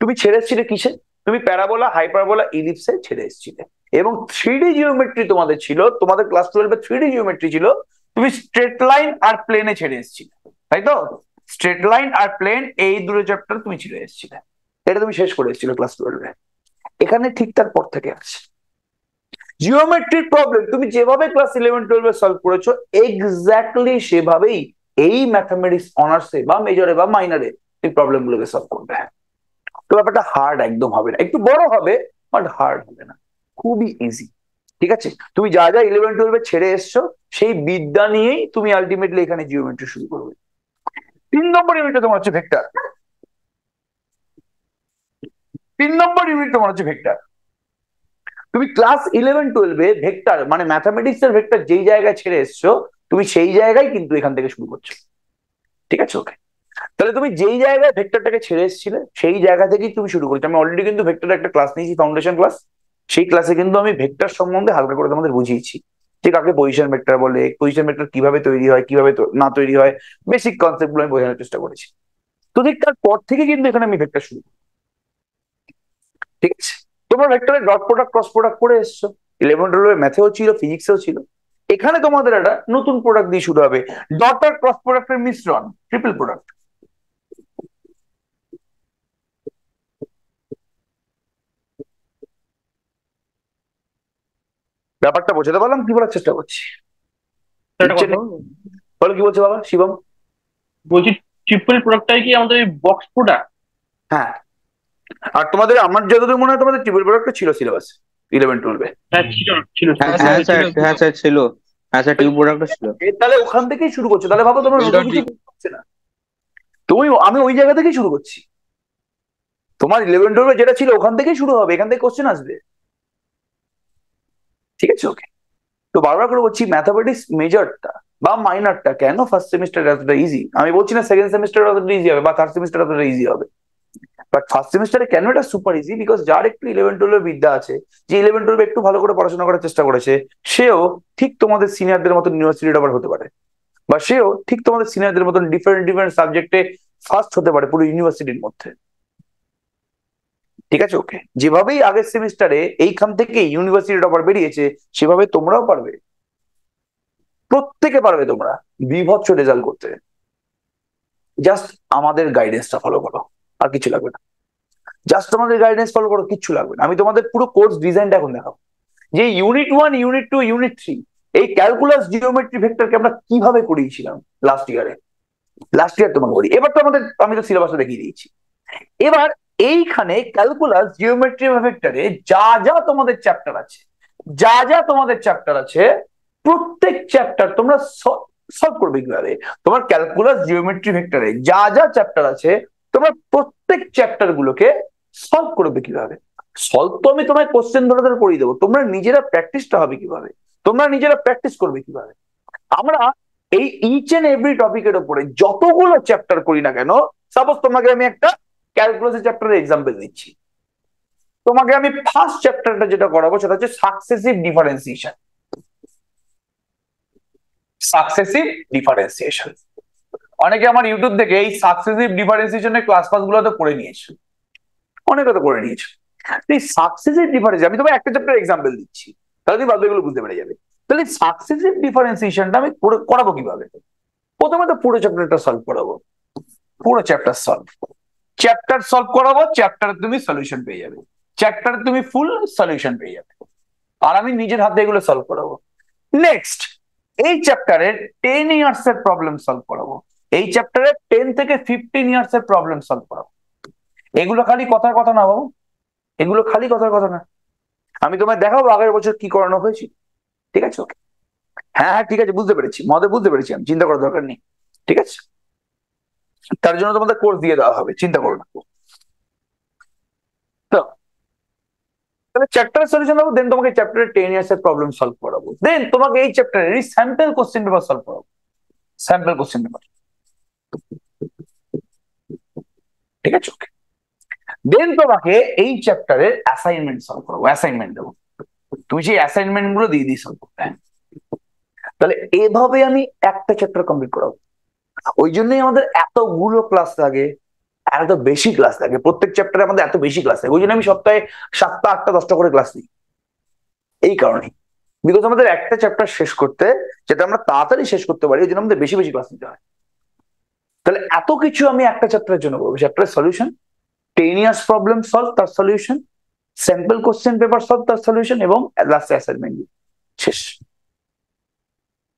তুমি ছেড়ে এসেছিলে কিসে তুমি প্যারাবোলা হাইপারবোলা ইলিপসে ছেড়ে এসেছিলে এবং থ্রিডি জিওমেট্রি তোমাদের ছিল তোমাদের ক্লাস টুয়েলভে ডি জিওমেট্রি ছিল তুমি স্ট্রেট লাইন আর প্লেনে ছেড়ে এসেছিলে তাই তো স্ট্রেট লাইন আর প্লেন এই দুটো চ্যাপ্টার তুমি ছেড়ে এসেছিলে এটা তুমি শেষ করে এসেছিলে ক্লাস টুয়েলভে এখানে ঠিক পর থেকে আছে জিওমেট্রিক প্রবলেম তুমি যেভাবে ক্লাস ইলেভেন টুয়েলভে সলভ করেছো এক্স্যাক্টলি সেভাবেই এই ম্যাথামেটিক্স অনার্সে বা মেজরে বা মাইনারে এই গুলোকে সলভ করবে তো ব্যাপারটা হার্ড একদম হবে না একটু বড় হবে বাট হার্ড হবে না খুবই ইজি ঠিক আছে তুমি যা যা ইলেভেন টুয়েলভে ছেড়ে এসছো সেই বিদ্যা নিয়েই তুমি আলটিমেটলি এখানে জিওমেট্রি শুরু করবে তিন নম্বর ইউনিটটা তোমার হচ্ছে ভেক্টর তিন নম্বর ইউনিট তোমার হচ্ছে ভেক্টর তুমি ক্লাস ইলেভেন টুয়েলভে ভেক্টর মানে ম্যাথামেটিক্স এর ভেক্টর যেই জায়গায় ছেড়ে এসছো তুমি সেই জায়গায় কিন্তু এখান থেকে শুরু করছো ঠিক আছে ওকে তাহলে তুমি যেই জায়গায় ভেক্টরটাকে ছেড়ে এসেছিলে সেই জায়গা থেকেই তুমি শুরু করছো আমি অলরেডি কিন্তু ভেক্টর একটা ক্লাস নিয়েছি ফাউন্ডেশন ক্লাস সেই ক্লাসে কিন্তু আমি ভেক্টর সম্বন্ধে হালকা করে তোমাদের বুঝিয়েছি যে কাকে পজিশন ভেক্টর বলে পজিশন ভেক্টর কিভাবে তৈরি হয় কিভাবে না তৈরি হয় বেসিক কনসেপ্ট গুলো আমি বোঝানোর চেষ্টা করেছি তো ঠিক তারপর থেকে কিন্তু এখানে আমি ভেক্টর শুরু ঠিক আছে তোমরা ভেক্টরের ডট প্রোডাক্ট ক্রস প্রোডাক্ট করে এসছো ইলেভেন টুয়েলভে ম্যাথেও ছিল ফিজিক্সেও ছিল এখানে তোমাদের একটা নতুন প্রোডাক্ট দিয়ে শুরু হবে ডট আর ক্রস প্রোডাক্টের মিশ্রণ ট্রিপল প্রোডাক্ট ব্যাপারটা বোঝাতে পারলাম কি বলার চেষ্টা করছি বলো কি বলছে বাবা শিবম বলছি ট্রিপল প্রোডাক্টটাই কি আমাদের বক্স প্রোডাক্ট হ্যাঁ আর তোমাদের আমার যতদূর মনে হয় তোমাদের ট্রিপল প্রোডাক্ট ছিল সিলেবাস ইলেভেন টুয়েলভে হ্যাঁ স্যার ছিল হ্যাঁ স্যার টিউব প্রোডাক্ট ছিল তাহলে ওখান থেকেই শুরু করছো তাহলে ভাবো তোমরা নতুন কিছু করছে না তুমি আমি ওই জায়গা থেকেই শুরু করছি তোমার ইলেভেন টুয়েলভে যেটা ছিল ওখান থেকেই শুরু হবে এখান থেকে কোশ্চেন আসবে ঠিক আছে ওকে তো বারবার করে বলছি ম্যাথামেটিক্স মেজরটা বা মাইনারটা কেন ফার্স্ট সেমিস্টার এতটা ইজি আমি বলছি না সেকেন্ড সেমিস্টার অতটা ইজি হবে বা থার্ড সেমিস্টার অতটা ইজি হবে বাট ফার্স্ট সেমিস্টারে কেন এটা সুপার ইজি বিকজ যার একটু ইলেভেন টুয়েলভের বিদ্যা আছে যে ইলেভেন টুয়েলভে একটু ভালো করে পড়াশোনা করার চেষ্টা করেছে সেও ঠিক তোমাদের সিনিয়রদের মতন ইউনিভার্সিটি আবার হতে পারে বা সেও ঠিক তোমাদের সিনিয়রদের মতন ডিফারেন্ট ডিফারেন্ট সাবজেক্টে ফার্স্ট হতে পারে পুরো ইউনিভার্সিটির মধ্যে ঠিক আছে ওকে যেভাবেই আগের সেমিস্টারে এইখান থেকে ইউনিভার্সিটি টপার বেরিয়েছে সেভাবে তোমরাও পারবে প্রত্যেকে পারবে তোমরা বিভৎস রেজাল্ট করতে জাস্ট আমাদের গাইডেন্সটা ফলো করো আর কিছু লাগবে না জাস্ট তোমাদের গাইডেন্স ফলো করো কিছু লাগবে না আমি তোমাদের পুরো কোর্স ডিজাইনটা এখন দেখাবো যে unit one unit two unit three এই ক্যালকুলাস জিওমেট্রি ভেক্টরকে আমরা কিভাবে করিয়েছিলাম লাস্ট ইয়ারে লাস্ট ইয়ার তোমাকে করি এবার তো আমাদের আমি তো সিলেবাসটা দেখিয়ে দিয়েছি এবার এইখানে ক্যালকুলাস জিওমেট্রি ভেক্টরে যা যা তোমাদের চ্যাপ্টার আছে যা যা তোমাদের চ্যাপ্টার আছে প্রত্যেক চ্যাপ্টার তোমরা সলভ করবে কিভাবে তোমার ক্যালকুলাস জিওমেট্রি ভেক্টরে যা যা চ্যাপ্টার আছে তোমরা প্রত্যেক চ্যাপ্টার গুলোকে সলভ করবে কিভাবে সলভ তো আমি তোমায় কোশ্চেন ধরে ধরে পড়িয়ে দেবো তোমরা নিজেরা প্র্যাকটিসটা হবে কিভাবে তোমরা নিজেরা প্র্যাকটিস করবে কিভাবে আমরা এই ইচ এন্ড এভরি টপিকের উপরে যতগুলো চ্যাপ্টার করি না কেন সাপোজ তোমাকে আমি একটা ক্যালকুলাসের চ্যাপ্টারের এক্সাম্পল দিচ্ছি তোমাকে আমি ফার্স্ট চ্যাপ্টারটা যেটা করাবো সেটা হচ্ছে সাকসেসিভ ডিফারেন্সিয়েশন সাকসেসিভ ডিফারেন্সিয়েশন অনেকে আমার ইউটিউব থেকে এই সাকসেসিভ ডিফারেন্সিয়েশনের ক্লাস ফাস গুলো তো করে নিয়েছে অনেকে তো করে নিয়েছে হ্যাঁ। এই সাকসেসিভ ডিফারেন্স আমি তোমায় একটা চ্যাপ্টার এক্সাম্পল দিচ্ছি তাহলে তুমি বাদ এগুলো বুঝতে পেরে যাবে তাহলে সাকসেসিভ ডিফারেন্সিয়েশনটা আমি করাবো কিভাবে প্রথমে তো পুরো চ্যাপ্টারটা সলভ করাবো পুরো চ্যাপ্টার সলভ চ্যাপ্টার সলভ করাবো চ্যাপ্টার তুমি সলিউশন পেয়ে যাবে চ্যাপ্টার তুমি ফুল সলিউশন পেয়ে যাবে আর আমি নিজের হাতে এগুলো সলভ করাবো নেক্সট এই চ্যাপ্টারের টেন ইয়ার্স এর প্রবলেম সলভ করাবো এই চ্যাপ্টারে টেন থেকে ফিফটিন ইয়ার্স এর প্রবলেম সলভ করাবো এগুলো খালি কথার কথা না বাবু এগুলো খালি কথার কথা না আমি তোমায় দেখাবো আগের বছর কি করানো হয়েছে ঠিক আছে ওকে হ্যাঁ হ্যাঁ ঠিক আছে বুঝতে পেরেছি মদে বুঝতে পেরেছি আমি চিন্তা করার দরকার নেই ঠিক আছে তার জন্য তোমাদের কোর্স দিয়ে দেওয়া হবে চিন্তা করো না তাহলে চ্যাপ্টার সলিউশন দেবো দেন তোমাকে চ্যাপ্টারে টেন ইয়ার্স এর প্রবলেম সলভ করাবো দেন তোমাকে এই চ্যাপ্টারে স্যাম্পল কোশ্চেন পেপার সলভ করাবো স্যাম্পল কোশ্চেন পেপার ঠিক আছে ওকে দেন তোমাকে এই চ্যাপ্টারের অ্যাসাইনমেন্ট সলভ করবো অ্যাসাইনমেন্ট দেবো তুমি সেই অ্যাসাইনমেন্ট গুলো দিয়ে দিই সলভ করতে তাহলে এভাবে আমি একটা চ্যাপ্টার কমপ্লিট করাবো ওই জন্যই আমাদের এতগুলো ক্লাস লাগে আর এত বেশি ক্লাস লাগে প্রত্যেক চ্যাপ্টারে আমাদের এত বেশি ক্লাস লাগে ওই জন্য আমি সপ্তাহে সাতটা আটটা দশটা করে ক্লাস নিই এই কারণে বিকজ আমাদের একটা চ্যাপ্টার শেষ করতে যেটা আমরা তাড়াতাড়ি শেষ করতে পারি ওই জন্য আমাদের বেশি বেশি ক্লাস নিতে হয় তাহলে এত কিছু আমি একটা চ্যাপ্টারের জন্য বলবো চ্যাপ্টারের solution ten years problem solve তার solution sample question paper solve তার সলিউশন এবং লাস্টে অ্যাসাইনমেন্ট শেষ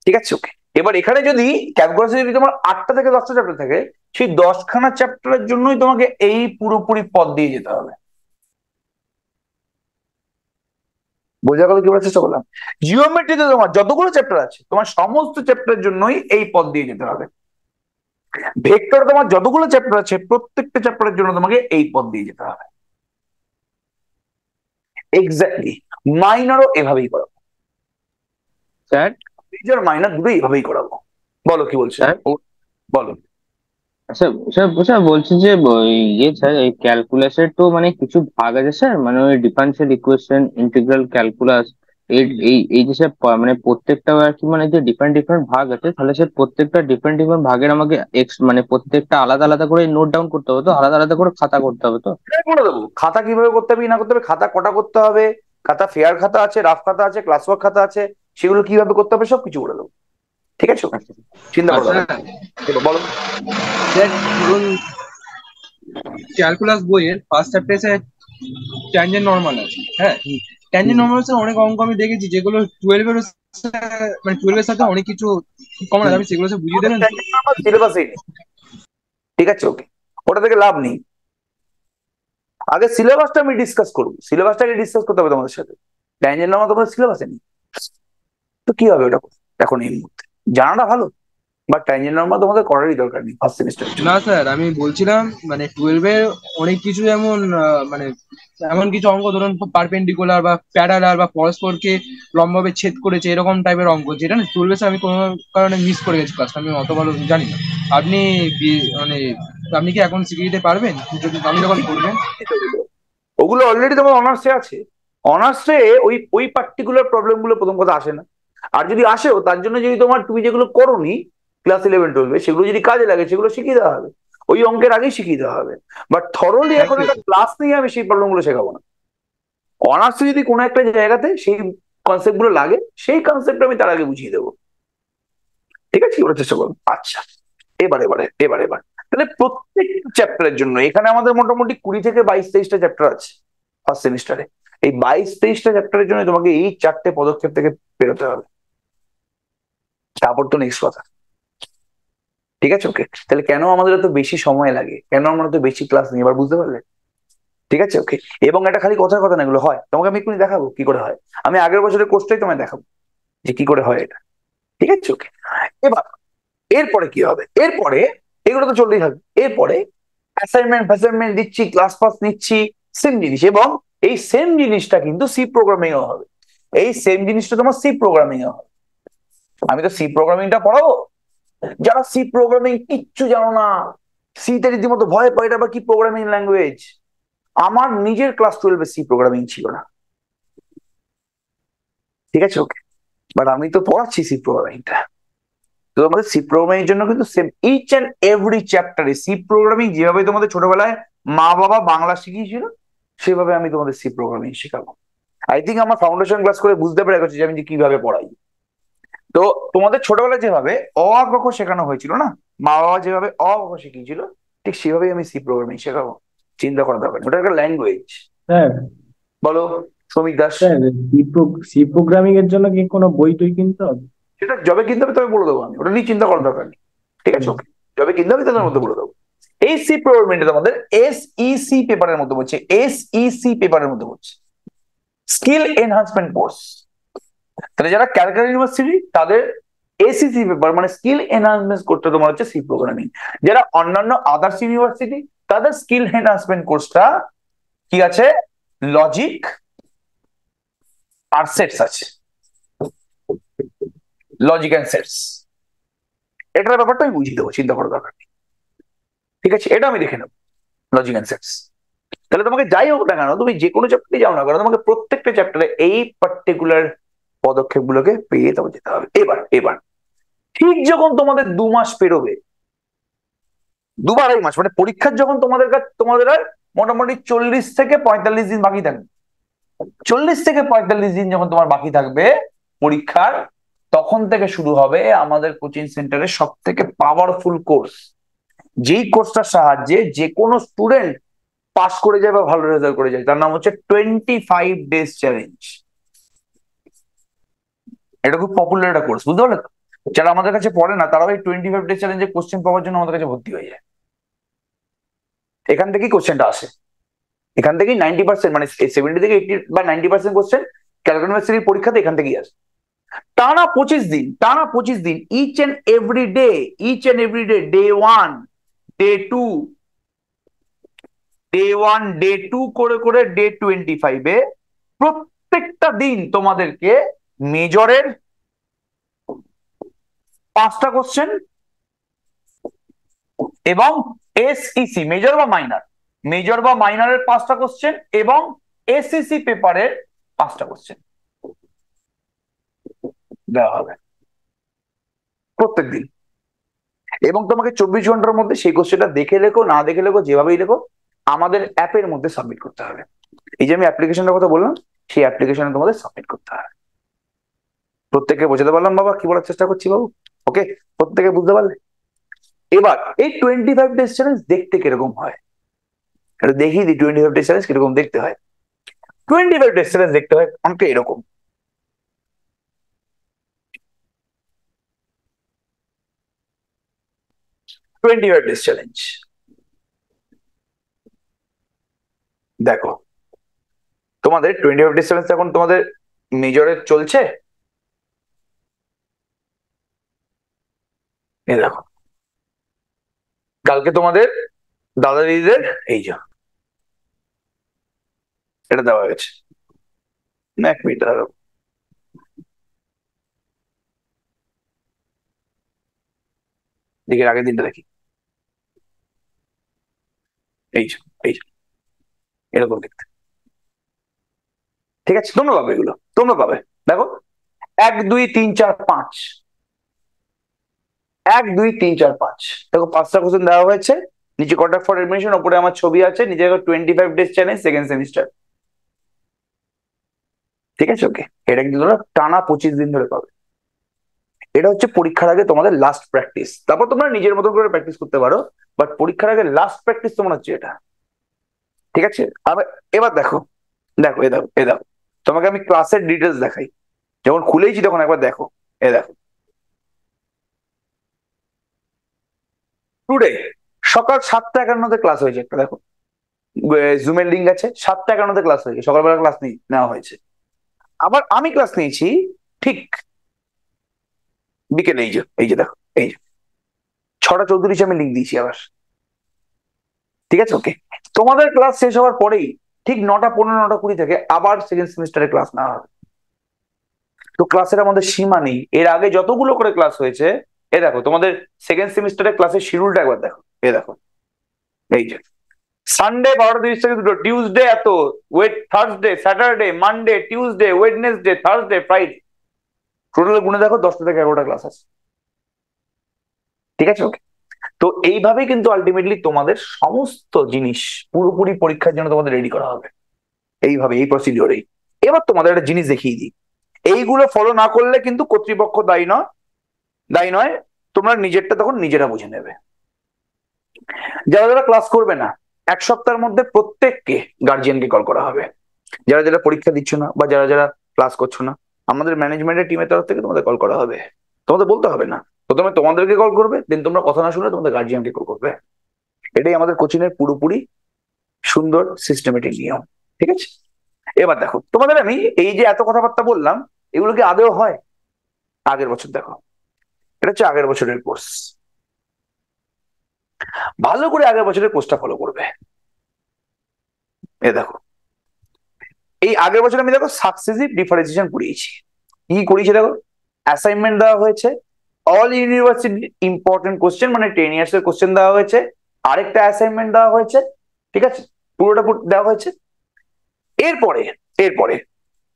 ঠিক আছে ওকে এবার এখানে যদি ক্যালকুলাসে যদি তোমার আটটা থেকে দশটা চ্যাপ্টার থাকে সেই দশখানা চ্যাপ্টারের জন্যই তোমাকে এই পুরোপুরি পদ দিয়ে যেতে হবে বোঝা গেল কি বলার চেষ্টা করলাম জিওমেট্রিতে তোমার যতগুলো চ্যাপ্টার আছে তোমার সমস্ত চ্যাপ্টারের জন্যই এই পদ দিয়ে যেতে হবে ভেক্টর তোমার যতগুলো চ্যাপ্টার আছে প্রত্যেকটা চ্যাপ্টারের জন্য তোমাকে এই পথ দিয়ে যেতে হবে এক্স্যাক্টলি মাইনারও এভাবেই করাবো স্যার মেজর মাইনার দুটোই এভাবেই করাবো বলো কি বলছো বলো স্যার স্যার বলছি যে ইয়ে স্যার এই ক্যালকুলাসের তো মানে কিছু ভাগ আছে স্যার মানে ওই ডিফারেন্সিয়াল ইকুয়েশন ইন্টিগ্রাল ক্যালকুলাস এই এই যে মানে প্রত্যেকটা আর কি মানে যে ডিফারেন্ট ডিফারেন্ট ভাগ আছে তাহলে সে প্রত্যেকটা ডিফারেন্ট ডিফারেন্ট ভাগের আমাকে এক্স মানে প্রত্যেকটা আলাদা আলাদা করে নোট ডাউন করতে হবে তো আলাদা আলাদা করে খাতা করতে হবে তো বলে হ্যাঁ, দেবো খাতা কিভাবে করতে হবে না করতে হবে খাতা কটা করতে হবে খাতা ফেয়ার খাতা আছে রাফ খাতা আছে ক্লাস ওয়ার্ক খাতা আছে সেগুলো কিভাবে করতে হবে সবকিছু করে দেবো ঠিক আছে আচ্ছা। চিন্তা করো আচ্ছা। বলো ক্যালকুলাস বইয়ের ফার্স্ট চ্যাপ্টারে ট্যানজেন্ট নরমাল আছে হ্যাঁ ট্যানজেন্ট নর্মালসের অনেক অঙ্ক আমি দেখেছি যেগুলো টুয়েলভ এর মানে টুয়েলভ এর সাথে অনেক কিছু কমন আছে আমি সেগুলো সব বুঝিয়ে দেবেন ঠিক আছে ওকে ওটা থেকে লাভ নেই আগে সিলেবাসটা আমি ডিসকাস করবো সিলেবাসটাকে ডিসকাস করতে হবে তোমাদের সাথে ট্যানজেন্ট নর্মাল তোমাদের সিলেবাসে নেই তো কি হবে ওটা এখন এই মুহূর্তে জানাটা ভালো বা ট্যাঞ্জেন্ট নর্মাল তোমাদের করারই দরকার নেই ফার্স্ট সেমিস্টার না স্যার আমি বলছিলাম মানে টুয়েলভে অনেক কিছু যেমন মানে এমন কিছু অঙ্ক ধরুন পারপেন্ডিকুলার বা প্যারালার বা পরস্পরকে লম্বাভাবে ছেদ করেছে এরকম টাইপের অঙ্ক যেটা না টুয়েলভে আমি কোনো কারণে মিস করে গেছি ক্লাসটা আমি অত ভালো জানি না আপনি মানে আপনি কি এখন শিখিয়ে দিতে e পারবেন যদি আমি যখন করবেন ওগুলো অলরেডি তোমার অনার্সে আছে অনার্সে ওই ওই পার্টিকুলার প্রবলেমগুলো প্রথম কথা আসে না আর যদি আসেও তার জন্য যদি তোমার তুমি যেগুলো করোনি ক্লাস ইলেভেন টুয়েলভে সেগুলো যদি কাজে লাগে সেগুলো শিখিয়ে দেওয়া হবে ওই অঙ্কের আগেই শিখিয়ে দেওয়া হবে বাট থরলি এখন একটা ক্লাস নিয়ে আমি সেই প্রবলেমগুলো শেখাবো না অনার্স যদি কোনো একটা জায়গাতে সেই কনসেপ্ট গুলো লাগে সেই কনসেপ্ট আমি তার আগে বুঝিয়ে দেবো ঠিক আছে ওরা চেষ্টা করবো আচ্ছা এবার এবারে এবার এবার তাহলে প্রত্যেক চ্যাপ্টারের জন্য এখানে আমাদের মোটামুটি কুড়ি থেকে বাইশ তেইশটা চ্যাপ্টার আছে ফার্স্ট সেমিস্টারে এই বাইশ তেইশটা চ্যাপ্টারের জন্য তোমাকে এই চারটে পদক্ষেপ থেকে বেরোতে হবে তারপর তো নেক্সট কথা ঠিক আছে ওকে তাহলে কেন আমাদের এত বেশি সময় লাগে কেন আমার তো বেশি ক্লাস নেই এবার বুঝতে পারলে ঠিক আছে ওকে এবং এটা খালি কথার কথা না এগুলো হয় তোমাকে আমি এক্ষুনি দেখাবো কি করে হয় আমি আগের বছরের কোর্সটাই তোমায় দেখাবো যে কি করে হয় এটা ঠিক আছে ওকে এবার এরপরে কি হবে এরপরে এগুলো তো চলতেই থাকবে এরপরে অ্যাসাইনমেন্ট ফ্যাসাইনমেন্ট দিচ্ছি ক্লাস ফাস নিচ্ছি সেম জিনিস এবং এই সেম জিনিসটা কিন্তু সি প্রোগ্রামিং এও হবে এই সেম জিনিসটা তোমার সি প্রোগ্রামিং হবে আমি তো সি প্রোগ্রামিংটা পড়াবো যারা সি প্রোগ্রামিং কিচ্ছু জানো না সিতে রীতিমতো ভয় পায় এটা কি প্রোগ্রামিং ল্যাঙ্গুয়েজ আমার নিজের ক্লাস টুয়েলভে সি প্রোগ্রামিং ছিল না ঠিক আছে ওকে বাট আমি তো পড়াচ্ছি সি প্রোগ্রামিংটা তো আমাদের সি প্রোগ্রামিং এর জন্য কিন্তু সেম ইচ এন্ড এভরি চ্যাপ্টারে সি প্রোগ্রামিং যেভাবে তোমাদের ছোটবেলায় মা বাবা বাংলা শিখিয়েছিল সেভাবে আমি তোমাদের সি প্রোগ্রামিং শেখাবো আই থিঙ্ক আমার ফাউন্ডেশন ক্লাস করে বুঝতে পেরে গেছি যে আমি যে কিভাবে পড়াই তো তোমাদের ছোটবেলায় যেভাবে অ আ শেখানো হয়েছিল না মা বাবা যেভাবে অ আ শিখিয়েছিল ঠিক সেভাবেই আমি সি প্রোগ্রামিং শেখাবো চিন্তা করা দরকার ওটা একটা ল্যাঙ্গুয়েজ হ্যাঁ বলো শ্রমিক দাস সি হ্যাঁ, প্রোগ্রামিং এর জন্য কি কোনো বই টই কিনতে হবে সেটা জবে কিনতে হবে তবে বলে দেবো আমি ওটা নিয়ে চিন্তা করার দরকার নেই ঠিক আছে ওকে জবে কিনতে হবে তাদের মধ্যে বলে দেবো এই সি প্রোগ্রামিংটা তোমাদের e এসইসি পেপারের মধ্যে বলছে e এসইসি পেপারের মধ্যে বলছে স্কিল এনহান্সমেন্ট কোর্স তাহলে যারা ক্যালকাটা ইউনিভার্সিটি তাদের এসিসি পেপার মানে স্কিল এনহান্সমেন্ট করতে তোমার হচ্ছে সি প্রোগ্রামিং যারা অন্যান্য আদার্স ইউনিভার্সিটি তাদের স্কিল এনহান্সমেন্ট কোর্সটা কি আছে লজিক আর সেটস আছে লজিক অ্যান্ড সেটস এটার ব্যাপারটা আমি বুঝিয়ে দেবো চিন্তা করার দরকার নেই ঠিক আছে এটা আমি দেখে নেব লজিক অ্যান্ড সেটস তাহলে তোমাকে যাই হোক না কেন তুমি যে কোনো চ্যাপ্টারে যাও না কেন তোমাকে প্রত্যেকটা চ্যাপ্টারে এই পার্টিকুলার পদক্ষেপগুলোকে পেয়ে তবে যেতে হবে এবার এবার ঠিক যখন তোমাদের দু মাস পেরোবে দু আড়াই মাস মানে পরীক্ষার যখন তোমাদের কাছে তোমাদের আর মোটামুটি চল্লিশ থেকে পঁয়তাল্লিশ দিন বাকি থাকবে চল্লিশ থেকে পঁয়তাল্লিশ দিন যখন তোমার বাকি থাকবে পরীক্ষার তখন থেকে শুরু হবে আমাদের কোচিং সেন্টারের সব থেকে পাওয়ারফুল কোর্স যেই কোর্সটার সাহায্যে যে কোনো স্টুডেন্ট পাস করে যায় বা ভালো রেজাল্ট করে যায় তার নাম হচ্ছে টোয়েন্টি ফাইভ ডেজ চ্যালেঞ্জ এটা খুব পপুলার একটা কোর্স বুঝতে পারলে যারা আমাদের কাছে পড়ে না তারা ওই টোয়েন্টি ফাইভ ডে চ্যালেঞ্জে কোশ্চেন পাওয়ার জন্য আমাদের কাছে ভর্তি হয়ে যায় এখান থেকেই কোশ্চেনটা আসে এখান থেকেই নাইনটি পার্সেন্ট মানে সেভেন্টি থেকে এইটি বা নাইনটি পার্সেন্ট কোশ্চেন ক্যালকাটা ইউনিভার্সিটির পরীক্ষাতে এখান থেকেই আসে টানা পঁচিশ দিন টানা পঁচিশ দিন each and every day each and every day day one day two day one day two করে করে ডে টোয়েন্টি ফাইভে প্রত্যেকটা দিন তোমাদেরকে মেজরের পাঁচটা কোশ্চেন এবং এসইসি মেজর e বা মাইনার মেজর বা মাইনারের পাঁচটা কোশ্চেন এবং e এসইসি পেপারের পাঁচটা কোশ্চেন দেওয়া হবে প্রত্যেক দিন এবং তোমাকে চব্বিশ ঘন্টার মধ্যে সেই কোশ্চেনটা দেখে লেখো না দেখে লেখো যেভাবেই লেখো আমাদের অ্যাপের মধ্যে সাবমিট করতে হবে এই যে আমি অ্যাপ্লিকেশনের কথা বললাম সেই অ্যাপ্লিকেশনে তোমাদের সাবমিট করতে হবে প্রত্যেকে বোঝাতে পারলাম বাবা কি বলার চেষ্টা করছি বাবু ওকে প্রত্যেকে বুঝতে পারলে এবার এই টোয়েন্টি ফাইভ ডেজ চ্যালেঞ্জ দেখতে কিরকম হয় এটা দেখিয়ে দিই টোয়েন্টি ফাইভ ডেজ চ্যালেঞ্জ কিরকম দেখতে হয় টোয়েন্টি ফাইভ ডেজ চ্যালেঞ্জ দেখতে হয় অনেকটা এরকম টোয়েন্টি ফাইভ ডেজ চ্যালেঞ্জ দেখো তোমাদের টোয়েন্টি ফাইভ ডেজ চ্যালেঞ্জ এখন তোমাদের মেজরের চলছে এই দেখো কালকে তোমাদের দাদা দিদিদের এই যা এটা দেওয়া গেছে এক মিনিট দাঁড়াবো আগের দিনটা দেখি এই এই এরকম দেখতে ঠিক আছে তোমরা পাবে এগুলো তোমরা পাবে দেখো এক দুই তিন চার পাঁচ এক দুই তিন চার পাঁচ দেখো পাঁচটা কোশ্চেন দেওয়া হয়েছে নিচে কটা ফর এডমিশন ওপরে আমার ছবি আছে নিচে twenty five days channel second semester ঠিক আছে ওকে এটা কিন্তু তোমরা টানা পঁচিশ দিন ধরে পাবে এটা হচ্ছে পরীক্ষার আগে তোমাদের লাস্ট প্র্যাকটিস তারপর তোমরা নিজের মতো করে প্র্যাকটিস করতে পারো বাট পরীক্ষার আগে লাস্ট প্র্যাকটিস তোমার হচ্ছে এটা ঠিক আছে আবার এবার দেখো দেখো এ দাও এ দাও তোমাকে আমি ক্লাসের ডিটেলস দেখাই যখন খুলেইছি তখন একবার দেখো এ দেখো টুডে সকাল সাতটা একান্নতে ক্লাস হয়েছে একটা দেখো জুমের লিঙ্ক আছে সাতটা একান্নতে ক্লাস হয়েছে সকালবেলা ক্লাস নেওয়া হয়েছে আবার আমি ক্লাস নিয়েছি ঠিক বিকেলে এই যে এই যে দেখো এই যে ছটা চৌত্রিশে আমি লিঙ্ক দিয়েছি আবার ঠিক আছে ওকে তোমাদের ক্লাস শেষ হওয়ার পরেই ঠিক নটা পনেরো নটা কুড়ি থেকে আবার সেকেন্ড সেমিস্টারে ক্লাস নেওয়া হবে তো ক্লাসের আমাদের সীমা নেই এর আগে যতগুলো করে ক্লাস হয়েছে এ দেখো তোমাদের সেকেন্ড সেমিস্টারের ক্লাসের শিডিউলটা একবার দেখো এ দেখো এই যে সানডে বারোটা তিরিশ থেকে দুটো টিউসডে এত wait Thursday Saturday Monday Tuesday Wednesday Thursday Friday total গুণে দেখো দশটা থেকে এগারোটা ক্লাস আছে ঠিক আছে ওকে তো এইভাবে কিন্তু আলটিমেটলি তোমাদের সমস্ত জিনিস পুরোপুরি পরীক্ষার জন্য তোমাদের রেডি করা হবে এইভাবে এই প্রসিডিওরেই এবার তোমাদের একটা জিনিস দেখিয়ে দিই এইগুলো ফলো না করলে কিন্তু কর্তৃপক্ষ দায়ী নয় দায়ী নয় তোমরা নিজেরটা তখন নিজেরা বুঝে নেবে যারা যারা ক্লাস করবে না এক সপ্তাহের মধ্যে প্রত্যেককে গার্জিয়ানকে কল করা হবে যারা যারা পরীক্ষা দিচ্ছ না বা যারা যারা ক্লাস করছো না আমাদের ম্যানেজমেন্টের টিমের তরফ থেকে তোমাদের কল করা হবে তোমাদের বলতে হবে না প্রথমে তোমাদেরকে কল করবে দেন তোমরা কথা না শুনে তোমাদের গার্জিয়ানকে কল করবে এটাই আমাদের কোচিংয়ের পুরোপুরি সুন্দর সিস্টেমেটিক নিয়ম ঠিক আছে এবার দেখো তোমাদের আমি এই যে এত কথাবার্তা বললাম এগুলো কি আদেও হয় আগের বছর দেখো এটা হচ্ছে আগের বছরের কোর্স ভালো করে আগের বছরের কোর্সটা ফলো করবে এ দেখো এই আগের বছর আমি দেখো সাকসেসিভ ডিফারেন্সিয়েশন করিয়েছি কি করিয়েছি দেখো অ্যাসাইনমেন্ট দেওয়া হয়েছে অল ইউনিভার্সিটি ইম্পর্টেন্ট কোশ্চেন মানে টেন ইয়ার্স এর কোশ্চেন দেওয়া হয়েছে আরেকটা অ্যাসাইনমেন্ট দেওয়া হয়েছে ঠিক আছে পুরোটা দেওয়া হয়েছে এরপরে এরপরে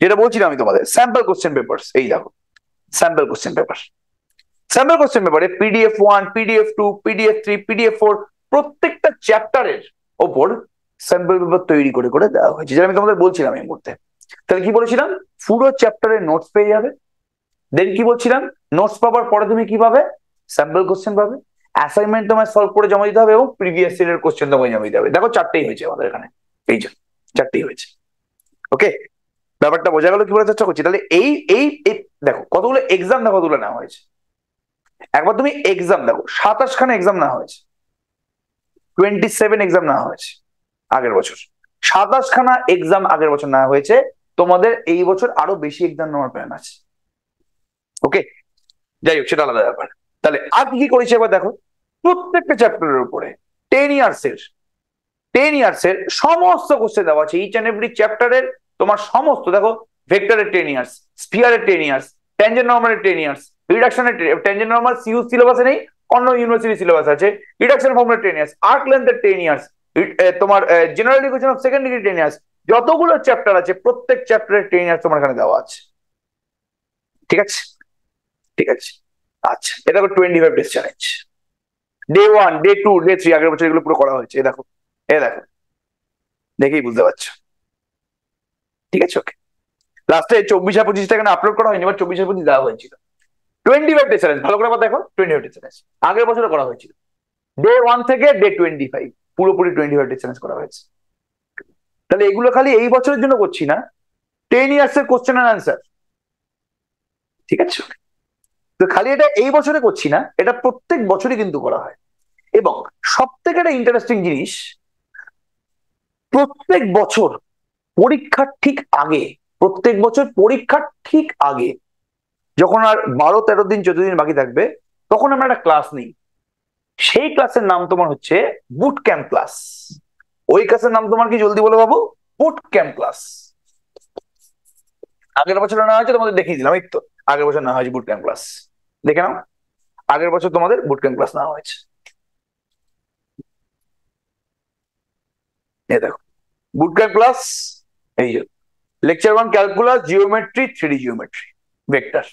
যেটা বলছিলাম আমি তোমাদের স্যাম্পল কোশ্চেন পেপার এই দেখো sample question paper sample question পেপারে PDF one PDF two PDF three PDF four প্রত্যেকটা চ্যাপ্টারের ওপর স্যাম্পল পেপার তৈরি করে করে দেওয়া হয়েছে যেটা আমি তোমাদের বলছিলাম এই মুহূর্তে তাহলে কি বলেছিলাম পুরো চ্যাপ্টারের নোটস পেয়ে যাবে দেন কি বলছিলাম নোটস পাবার পরে তুমি কি পাবে স্যাম্পল কোশ্চেন পাবে অ্যাসাইনমেন্ট তোমায় সলভ করে জমা দিতে হবে এবং প্রিভিয়াস ইয়ারের কোশ্চেন তোমায় জমা দিতে হবে দেখো চারটেই হয়েছে আমাদের এখানে এই যে চারটেই হয়েছে ওকে ব্যাপারটা বোঝা গেল কি বলে চেষ্টা করছি তাহলে এই এই দেখো কতগুলো এক্সাম দেখো কতগুলো নেওয়া হয়েছে একবার তুমি এক্সাম দেখো সাতাশখানা এক্সাম না হয়েছে টোয়েন্টি সেভেন এক্সাম না হয়েছে আগের বছর সাতাশখানা এক্সাম আগের বছর না হয়েছে তোমাদের এই বছর আরো বেশি এক্সাম নেওয়ার প্ল্যান আছে ওকে যাই হোক সেটা আলাদা ব্যাপার তাহলে আর কি কি করেছে এবার দেখো প্রত্যেকটা চ্যাপ্টারের উপরে টেন ইয়ার্স এর টেন ইয়ার্স এর সমস্ত কোশ্চেন দেওয়া আছে ইচ অ্যান্ড এভরি চ্যাপ্টারের তোমার সমস্ত দেখো ভেক্টরের টেন ইয়ার্স স্পিয়ারের টেন ইয়ার্স ট্যাঞ্জেন্ট নর্মালের টেন ইয়ার্স রিডাকশনের টেনজেন্ট নর্মাল সিউ সিলেবাসে নেই অন্য ইউনিভার্সিটি সিলেবাস আছে reduction formula ten years arc length ten years তোমার general equation of second degree ten years যতগুলো চ্যাপ্টার আছে প্রত্যেক চ্যাপ্টারের টেন ইয়ার্স তোমার এখানে দেওয়া আছে ঠিক আছে ঠিক আছে আচ্ছা এটা হলো twenty five days challenge day one day two day three আগের বছর এগুলো পুরো করা হয়েছে এ দেখো এ দেখো দেখেই বুঝতে পারছো ঠিক আছে ওকে লাস্টে চব্বিশ আর পঁচিশটা এখানে আপলোড করা হয়নি বা চব্বিশ আর পঁচিশ দেওয়া হয়েছিল টোয়েন্টি ফাইভ ডে চ্যালেঞ্জ ভালো করে কথা দেখো টোয়েন্টি ফাইভ ডে চ্যালেঞ্জ আগের করা হয়েছিল ডে ওয়ান থেকে ডে টোয়েন্টি ফাইভ পুরোপুরি টোয়েন্টি ফাইভ ডে চ্যালেঞ্জ করা হয়েছে তাহলে এগুলো খালি এই বছরের জন্য করছি না টেন ইয়ার্স এর কোশ্চেন অ্যান্ড আনসার ঠিক আছে তো খালি এটা এই বছরে করছি না এটা প্রত্যেক বছরই কিন্তু করা হয় এবং সব থেকে একটা ইন্টারেস্টিং জিনিস প্রত্যেক বছর পরীক্ষার ঠিক আগে প্রত্যেক বছর পরীক্ষার ঠিক আগে যখন আর বারো তেরো দিন চোদ্দ দিন বাকি থাকবে তখন আমরা একটা ক্লাস নিই সেই ক্লাসের নাম তোমার হচ্ছে বুট ক্যাম্প ক্লাস ওই ক্লাসের নাম তোমার কি জলদি বলে বাবু বুট ক্যাম্প ক্লাস আগের বছর না হয়েছে তোমাদের দেখিয়ে দিলাম এই তো আগের বছর না হয়েছে বুট ক্যাম্প ক্লাস দেখে নাও আগের বছর তোমাদের বুট ক্যাম্প ক্লাস না হয়েছে এই দেখো বুট ক্যাম্প ক্লাস এই lecture one calculus geometry three geometry vector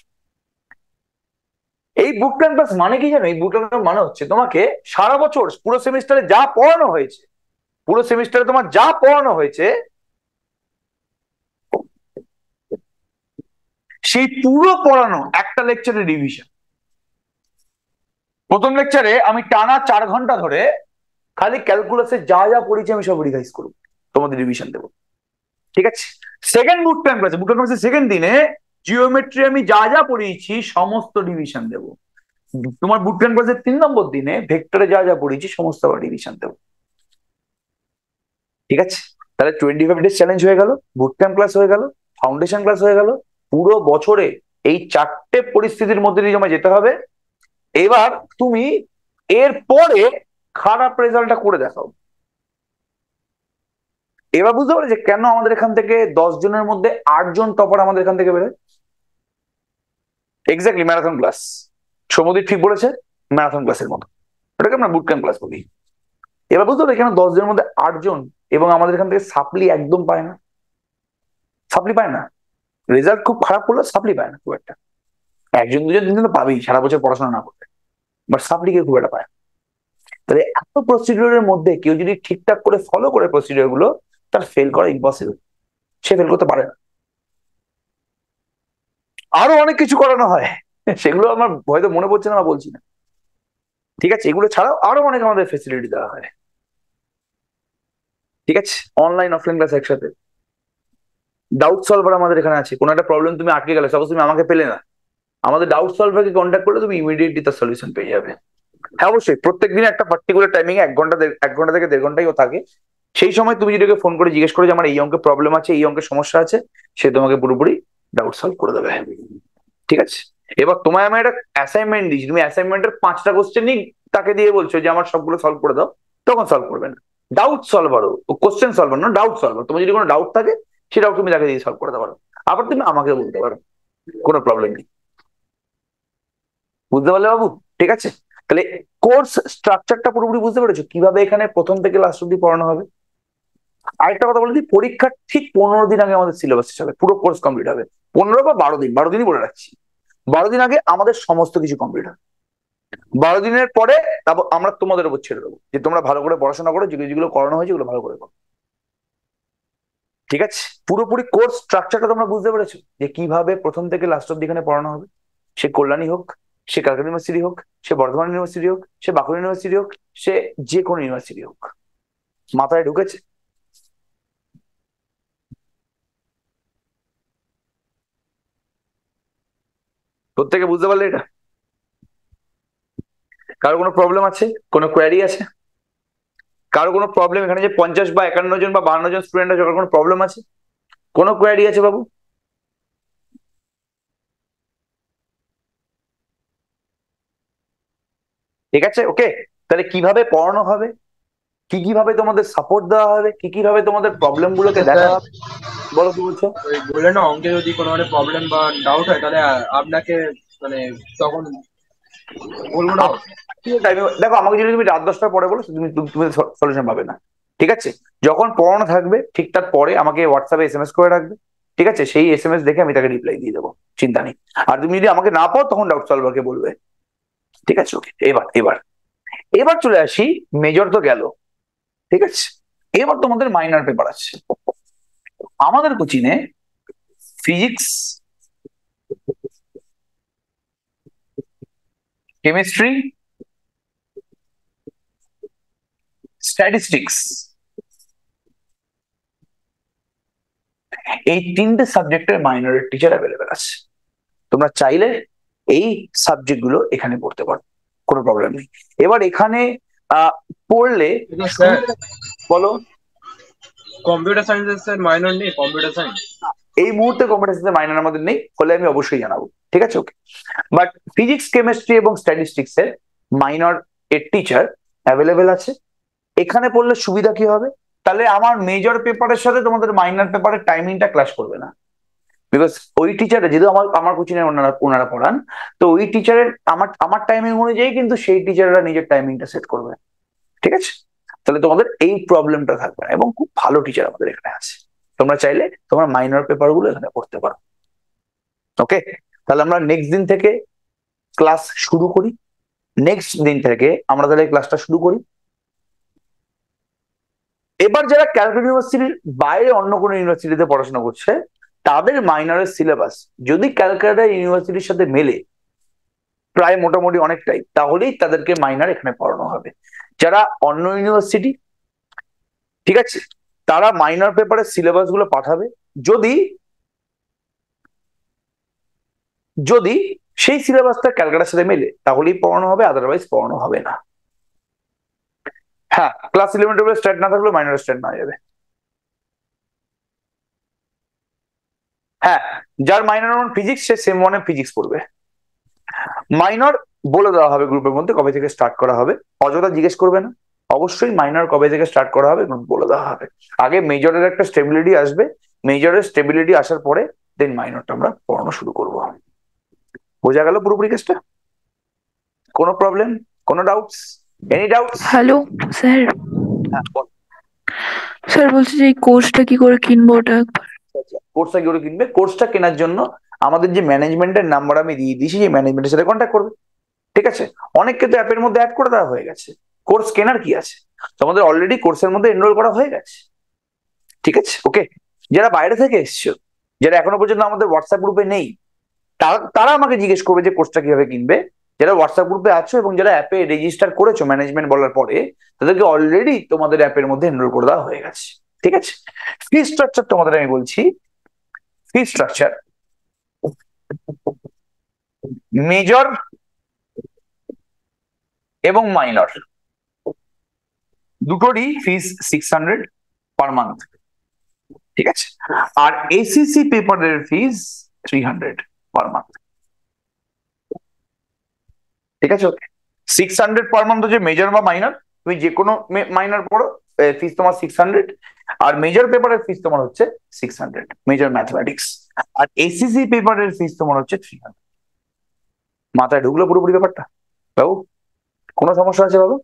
এই বুক ক্যাম্পাস ক্লাস মানে কি জানো এই বুক ক্যাম্পাস মানে হচ্ছে তোমাকে সারা বছর পুরো সেমিস্টারে যা পড়ানো হয়েছে পুরো সেমিস্টারে তোমার যা পড়ানো হয়েছে সেই পুরো পড়ানো একটা লেকচারে রিভিশন প্রথম লেকচারে আমি টানা চার ঘন্টা ধরে খালি ক্যালকুলাসে যা যা পড়েছি আমি সব রিভাইজ করব তোমাদের রিভিশন দেবো ঠিক আছে সেকেন্ড বুক ক্যাম্প ক্লাসে বুক ক্যাম্প সেকেন্ড দিনে জিওমেট্রি আমি যা যা পড়িয়েছি সমস্ত ডিভিশন দেব তোমার বুটক্যান ক্লাসের তিন নম্বর দিনে ভেক্টরে যা যা পড়িয়েছি সমস্ত আবার ডিভিশন দেব ঠিক আছে তাহলে টোয়েন্টি ফাইভ ডেজ চ্যালেঞ্জ হয়ে গেল বুটক্যান ক্লাস হয়ে গেল ফাউন্ডেশন ক্লাস হয়ে গেল পুরো বছরে এই চারটে পরিস্থিতির মধ্যে দিয়ে তোমায় যেতে হবে এবার তুমি এর পরে খারাপ রেজাল্টটা করে দেখাও এবার বুঝতে পারো যে কেন আমাদের এখান থেকে দশ জনের মধ্যে আটজন টপার আমাদের এখান থেকে বেরোয় এক্স্যাক্টলি ম্যারাথন ক্লাস সমুদ্র ঠিক বলেছে ম্যারাথন ক্লাসের মতো ওটাকে আমরা বুট ক্যাম্প ক্লাস বলি এবার বুঝতে হবে কেন দশ জনের মধ্যে আটজন এবং আমাদের এখান থেকে সাপ্লি একদম পায় না সাপ্লি পায় না রেজাল্ট খুব খারাপ করলে সাপ্লি পায় না খুব একটা একজন দুজন তিনজন তো পাবেই সারা বছর পড়াশোনা না করতে বাট কেউ খুব একটা পায় তাহলে এত প্রসিডিওর মধ্যে কেউ যদি ঠিকঠাক করে ফলো করে প্রসিডিওর গুলো তার ফেল করা ইম্পসিবল সে ফেল করতে পারে না আরো অনেক কিছু করানো হয় সেগুলো আমার হয়তো মনে পড়ছে না বলছি না ঠিক আছে এগুলো ছাড়াও আরো অনেক আমাদের ফেসিলিটি দেওয়া হয় ঠিক আছে অনলাইন অফলাইন ক্লাস একসাথে ডাউট সলভার আমাদের এখানে আছে কোনো একটা প্রবলেম তুমি আটকে গেলে সাপোজ তুমি আমাকে পেলে না আমাদের ডাউট সলভারকে কন্ট্যাক্ট করলে তুমি ইমিডিয়েটলি তার সলিউশন পেয়ে যাবে হ্যাঁ অবশ্যই প্রত্যেক দিন একটা পার্টিকুলার টাইমিং এক ঘন্টা এক ঘন্টা থেকে দেড় ঘন্টাই থাকে সেই সময় তুমি যদি ফোন করে জিজ্ঞেস করো যে আমার এই অঙ্কে প্রবলেম আছে এই অঙ্কে সমস্যা আছে সে তোমাকে পুরোপুরি ডাউট সলভ করে দেবে ঠিক আছে এবার তোমায় আমি একটা অ্যাসাইনমেন্ট দিচ্ছি তুমি অ্যাসাইনমেন্টের পাঁচটা কোশ্চেনই তাকে দিয়ে বলছো যে আমার সবগুলো সলভ করে দাও তখন সলভ করবে না ডাউট সলভারও কোশ্চেন সলভার না ডাউট সলভার তোমার যদি কোনো ডাউট থাকে সেটাও তুমি তাকে দিয়ে সলভ করতে পারো আবার তুমি আমাকে বলতে পারো কোনো প্রবলেম নেই বুঝতে পারলে বাবু ঠিক আছে তাহলে কোর্স স্ট্রাকচারটা পুরোপুরি বুঝতে পেরেছো কিভাবে এখানে প্রথম থেকে লাস্ট অব্দি পড়ানো হবে আরেকটা কথা বলে দিই পরীক্ষার ঠিক পনেরো দিন আগে আমাদের সিলেবাস চলে পুরো কোর্স কমপ্লিট হবে পনেরো বা বারো দিন বারো দিনই বলে রাখছি বারো দিন আগে আমাদের সমস্ত কিছু কমপ্লিট হবে বারো দিনের পরে তারপর আমরা তোমাদের উপর ছেড়ে দেবো যে তোমরা ভালো করে পড়াশোনা করো যেগুলো যেগুলো করানো হয়েছে ভালো করে করো ঠিক আছে পুরোপুরি কোর্স স্ট্রাকচারটা তোমরা বুঝতে পেরেছো যে কিভাবে প্রথম থেকে লাস্ট অব্দি এখানে পড়ানো হবে সে কল্যাণী হোক সে ক্যালকাটা ইউনিভার্সিটি হোক সে বর্ধমান ইউনিভার্সিটি হোক সে বাঁকুড়া ইউনিভার্সিটি হোক সে যে কোনো ইউনিভার্সিটি হোক মাথায় ঢুকেছে প্রত্যেকে বুঝতে পারলে এটা কারো কোনো প্রবলেম আছে কোনো কোয়ারি আছে কারো কোনো প্রবলেম এখানে যে পঞ্চাশ বা একান্ন জন বা বান্ন জন স্টুডেন্ট আছে কারো কোনো প্রবলেম আছে কোনো কোয়ারি আছে বাবু ঠিক আছে ওকে তাহলে কিভাবে পড়ানো হবে কি কিভাবে তোমাদের সাপোর্ট দেওয়া হবে কি কিভাবে তোমাদের প্রবলেম গুলোকে দেখা হবে বলো কি বলছো ওই বললে না অঙ্কে যদি কোনো মানে প্রবলেম বা ডাউট হয় তাহলে আপনাকে মানে তখন বলবো না দেখো আমাকে যদি তুমি রাত দশটার পরে বলো তুমি তুমি সলিউশন পাবে না ঠিক আছে যখন পড়ানো থাকবে ঠিক তার পরে আমাকে হোয়াটসঅ্যাপে এস এম এস করে রাখবে ঠিক আছে সেই এস এম এস দেখে আমি তাকে রিপ্লাই দিয়ে দেবো চিন্তা নেই আর তুমি যদি আমাকে না পাও তখন ডাউট সলভারকে বলবে ঠিক আছে ওকে এবার এবার এবার চলে আসি মেজর তো গেল ঠিক আছে এবার তোমাদের মাইনার পেপার আছে আমাদের কোচিনে ফিজিক্স কেমিস্ট্রি স্ট্যাটিস্টিক্স এই তিনটে সাবজেক্টের মাইনরের টিচার অ্যাভেলেবেল আছে তোমরা চাইলে এই সাবজেক্টগুলো এখানে পড়তে পারো কোনো প্রবলেম নেই এবার এখানে পড়লে বলো কম্পিউটার সায়েন্সের মাইনর নেই কম্পিউটার সায়েন্স এই মুহূর্তে কম্পিউটার সায়েন্সের মাইনর আমাদের নেই হলে আমি অবশ্যই জানাবো ঠিক আছে ওকে বাট ফিজিক্স কেমিস্ট্রি এবং স্ট্যাটিস্টিক্স এর মাইনর এর টিচার অ্যাভেলেবেল আছে এখানে পড়লে সুবিধা কি হবে তাহলে আমার মেজর পেপারের সাথে তোমাদের মাইনর পেপারের টাইমিংটা ক্লাস করবে না বিকজ ওই টিচারে যেহেতু আমার আমার কোচিং এর ওনারা ওনারা পড়ান তো ওই টিচারের আমার আমার টাইমিং অনুযায়ী কিন্তু সেই টিচাররা নিজের টাইমিংটা সেট করবে ঠিক আছে তাহলে তোমাদের এই প্রবলেমটা থাকবে না এবং খুব ভালো টিচার আমাদের এখানে আছে তোমরা চাইলে তোমরা মাইনর পেপার গুলো এখানে পড়তে পারো ওকে তাহলে আমরা নেক্সট দিন থেকে ক্লাস শুরু করি নেক্সট দিন থেকে আমরা তাহলে ক্লাসটা শুরু করি এবার যারা ক্যালকাটা ইউনিভার্সিটির বাইরে অন্য কোনো ইউনিভার্সিটিতে পড়াশোনা করছে তাদের মাইনরের সিলেবাস যদি ক্যালকাটা ইউনিভার্সিটির সাথে মেলে প্রায় মোটামুটি অনেকটাই তাহলেই তাদেরকে মাইনার এখানে পড়ানো হবে যারা অন্য ইউনিভার্সিটি ঠিক আছে তারা মাইনর পেপারের সিলেবাস গুলো পাঠাবে যদি যদি সেই সিলেবাসটা ক্যালকাটার সাথে মেলে তাহলেই পড়ানো হবে আদারওয়াইজ পড়ানো হবে না হ্যাঁ ক্লাস ইলেভেন টুয়েলভ স্ট্যান্ড না থাকলে মাইনর স্ট্যান্ড না যাবে হ্যাঁ যার মাইনর ওয়ান ফিজিক্স সে সেম ওয়ানে ফিজিক্স পড়বে মাইনর বলে দেওয়া হবে গ্রুপের মধ্যে কবে থেকে স্টার্ট করা হবে অযথা জিজ্ঞেস করবে না অবশ্যই মাইনর কবে থেকে স্টার্ট করা হবে এবং বলে দেওয়া হবে আগে মেজরের একটা স্টেবিলিটি আসবে মেজরের স্টেবিলিটি আসার পরে দেন মাইনরটা আমরা পড়ানো শুরু করব বোঝা গেল পুরোপুরি কেসটা কোনো প্রবলেম কোনো doubts any doubts hello sir sir বলছি যে এই কোর্সটা কি করে কিনবো ওটা কোর্সটা আচ্ছা, কি করে কিনবে কোর্সটা কেনার জন্য আমাদের যে ম্যানেজমেন্টের নাম্বার আমি দিয়ে দিয়েছি যে ম্যানেজমেন্টের সাথে কন্ট্যাক্ট করবে ঠিক আছে অনেক ক্ষেত্রে অ্যাপের মধ্যে অ্যাড করে দেওয়া হয়ে গেছে কোর্স কেনার কি আছে তোমাদের অলরেডি কোর্সের মধ্যে এনরোল করা হয়ে গেছে ঠিক আছে ওকে যারা বাইরে থেকে এসছো যারা এখনো পর্যন্ত আমাদের হোয়াটসঅ্যাপ গ্রুপে নেই তারা তারা আমাকে জিজ্ঞেস করবে যে কোর্সটা কিভাবে কিনবে যারা হোয়াটসঅ্যাপ গ্রুপে আছো এবং যারা অ্যাপে রেজিস্টার করেছো ম্যানেজমেন্ট বলার পরে তাদেরকে অলরেডি তোমাদের অ্যাপের মধ্যে এনরোল করে দেওয়া হয়ে গেছে ঠিক আছে ফি স্ট্রাকচার তোমাদের আমি বলছি ফি স্ট্রাকচার মেজর এবং মাইনর দুটোরই fees six hundred per month ঠিক আছে আর এসিসি পেপারের fees three hundred per month ঠিক আছে সিক্স হান্ড্রেড পার মান্থ হচ্ছে মেজর বা মাইনর তুমি যে কোনো মাইনর পড়ো ফিস তোমার সিক্স হান্ড্রেড আর মেজর পেপারের ফিস তোমার হচ্ছে সিক্স হান্ড্রেড মেজর ম্যাথমেটিক্স আর এসিসি পেপারের ফিস তোমার হচ্ছে থ্রি মাথায় ঢুকলো পুরোপুরি ব্যাপারটা বাবু কোনো সমস্যা আছে বাবু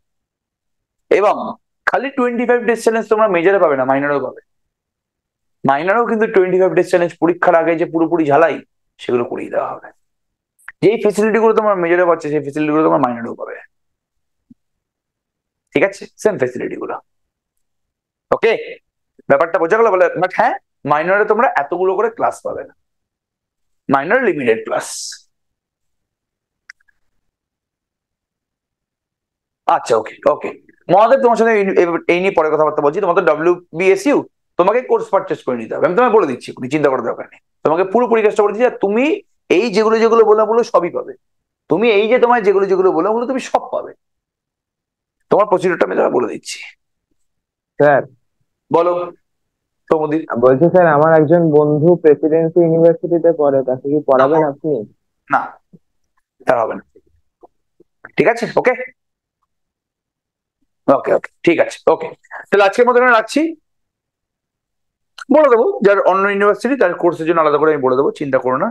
এবং খালি টোয়েন্টি ফাইভ ডেজ চ্যালেঞ্জ তোমরা মেজারে পাবে না মাইনারও পাবে মাইনারও কিন্তু টোয়েন্টি ফাইভ ডেজ চ্যালেঞ্জ পরীক্ষার আগে যে পুরোপুরি ঝালাই সেগুলো করিয়ে দেওয়া হবে যেই ফেসিলিটি গুলো তোমার মেজারে পাচ্ছে সেই ফেসিলিটি গুলো তোমার মাইনারেও পাবে ঠিক আছে সেম ফেসিলিটি গুলো ওকে ব্যাপারটা বোঝা গেল বলে বাট হ্যাঁ মাইনরে তোমরা এতগুলো করে ক্লাস পাবে না মাইনর লিমিটেড ক্লাস আচ্ছা ওকে ওকে মহাদেব তোমার সাথে এই নিয়ে পরে কথাবার্তা বলছি তোমাদের ডব্লিউ বিএসইউ তোমাকে কোর্স পারচেস করে নিতে হবে আমি তোমায় বলে দিচ্ছি চিন্তা করার দরকার নেই তোমাকে পুরোপুরি কাজটা করে দিচ্ছি আর তুমি এই যেগুলো যেগুলো বললাম বলো সবই পাবে তুমি এই যে তোমার যেগুলো যেগুলো বললাম বলো তুমি সব পাবে তোমার প্রসিডিউরটা আমি তোমায় বলে দিচ্ছি স্যার বলো তো মোদির বলছি স্যার আমার একজন বন্ধু প্রেসিডেন্সি ইউনিভার্সিটিতে পড়ে তাকে কি পড়াবেন আপনি না তার হবে না ঠিক আছে ওকে ওকে ওকে ঠিক আছে ওকে তাহলে আজকের মতো রাখছি বলে দেবো যার অন্য ইউনিভার্সিটি তার কোর্সের জন্য আলাদা করে আমি বলে দেবো চিন্তা করো না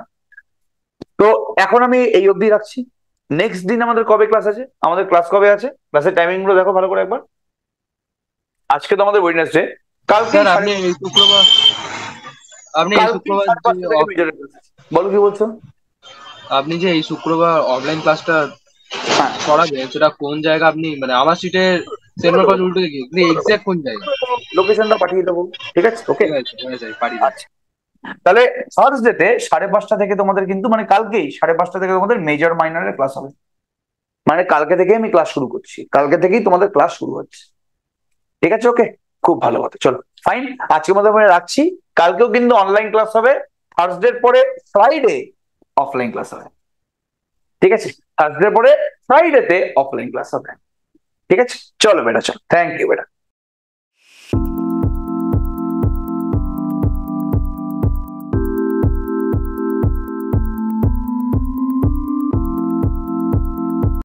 তো এখন আমি এই অবধি রাখছি নেক্সট দিন আমাদের কবে ক্লাস আছে আমাদের ক্লাস কবে আছে ক্লাসের টাইমিং গুলো দেখো ভালো করে একবার আজকে তো আমাদের ওয়েডনেসডে আপনি যে এই শুক্রবার অনলাইন ক্লাসটা হ্যাঁ। করাবেন সেটা কোন জায়গা আপনি মানে আমার সিটের সেন্ট্রাল কলেজ উল্টো দিকে আপনি এক্সাক্ট কোন জায়গা লোকেশনটা পাঠিয়ে দেবো ঠিক আছে ওকে পাঠিয়ে আচ্ছা তাহলে থার্সডেতে সাড়ে পাঁচটা থেকে তোমাদের কিন্তু মানে কালকেই সাড়ে পাঁচটা থেকে তোমাদের মেজর মাইনরের ক্লাস হবে মানে কালকে থেকে আমি ক্লাস শুরু করছি কালকে থেকেই তোমাদের ক্লাস শুরু হচ্ছে ঠিক আছে ওকে খুব ভালো কথা চলো ফাইন আজকে মতো আমি রাখছি কালকেও কিন্তু অনলাইন ক্লাস হবে থার্সডের পরে ফ্রাইডে অফলাইন ক্লাস হবে ঠিক আছে থার্সডের পরে ফ্রাইডেতে অফলাইন ক্লাস হবে ঠিক আছে চলো বেটা চলো থ্যাংক ইউ বেটা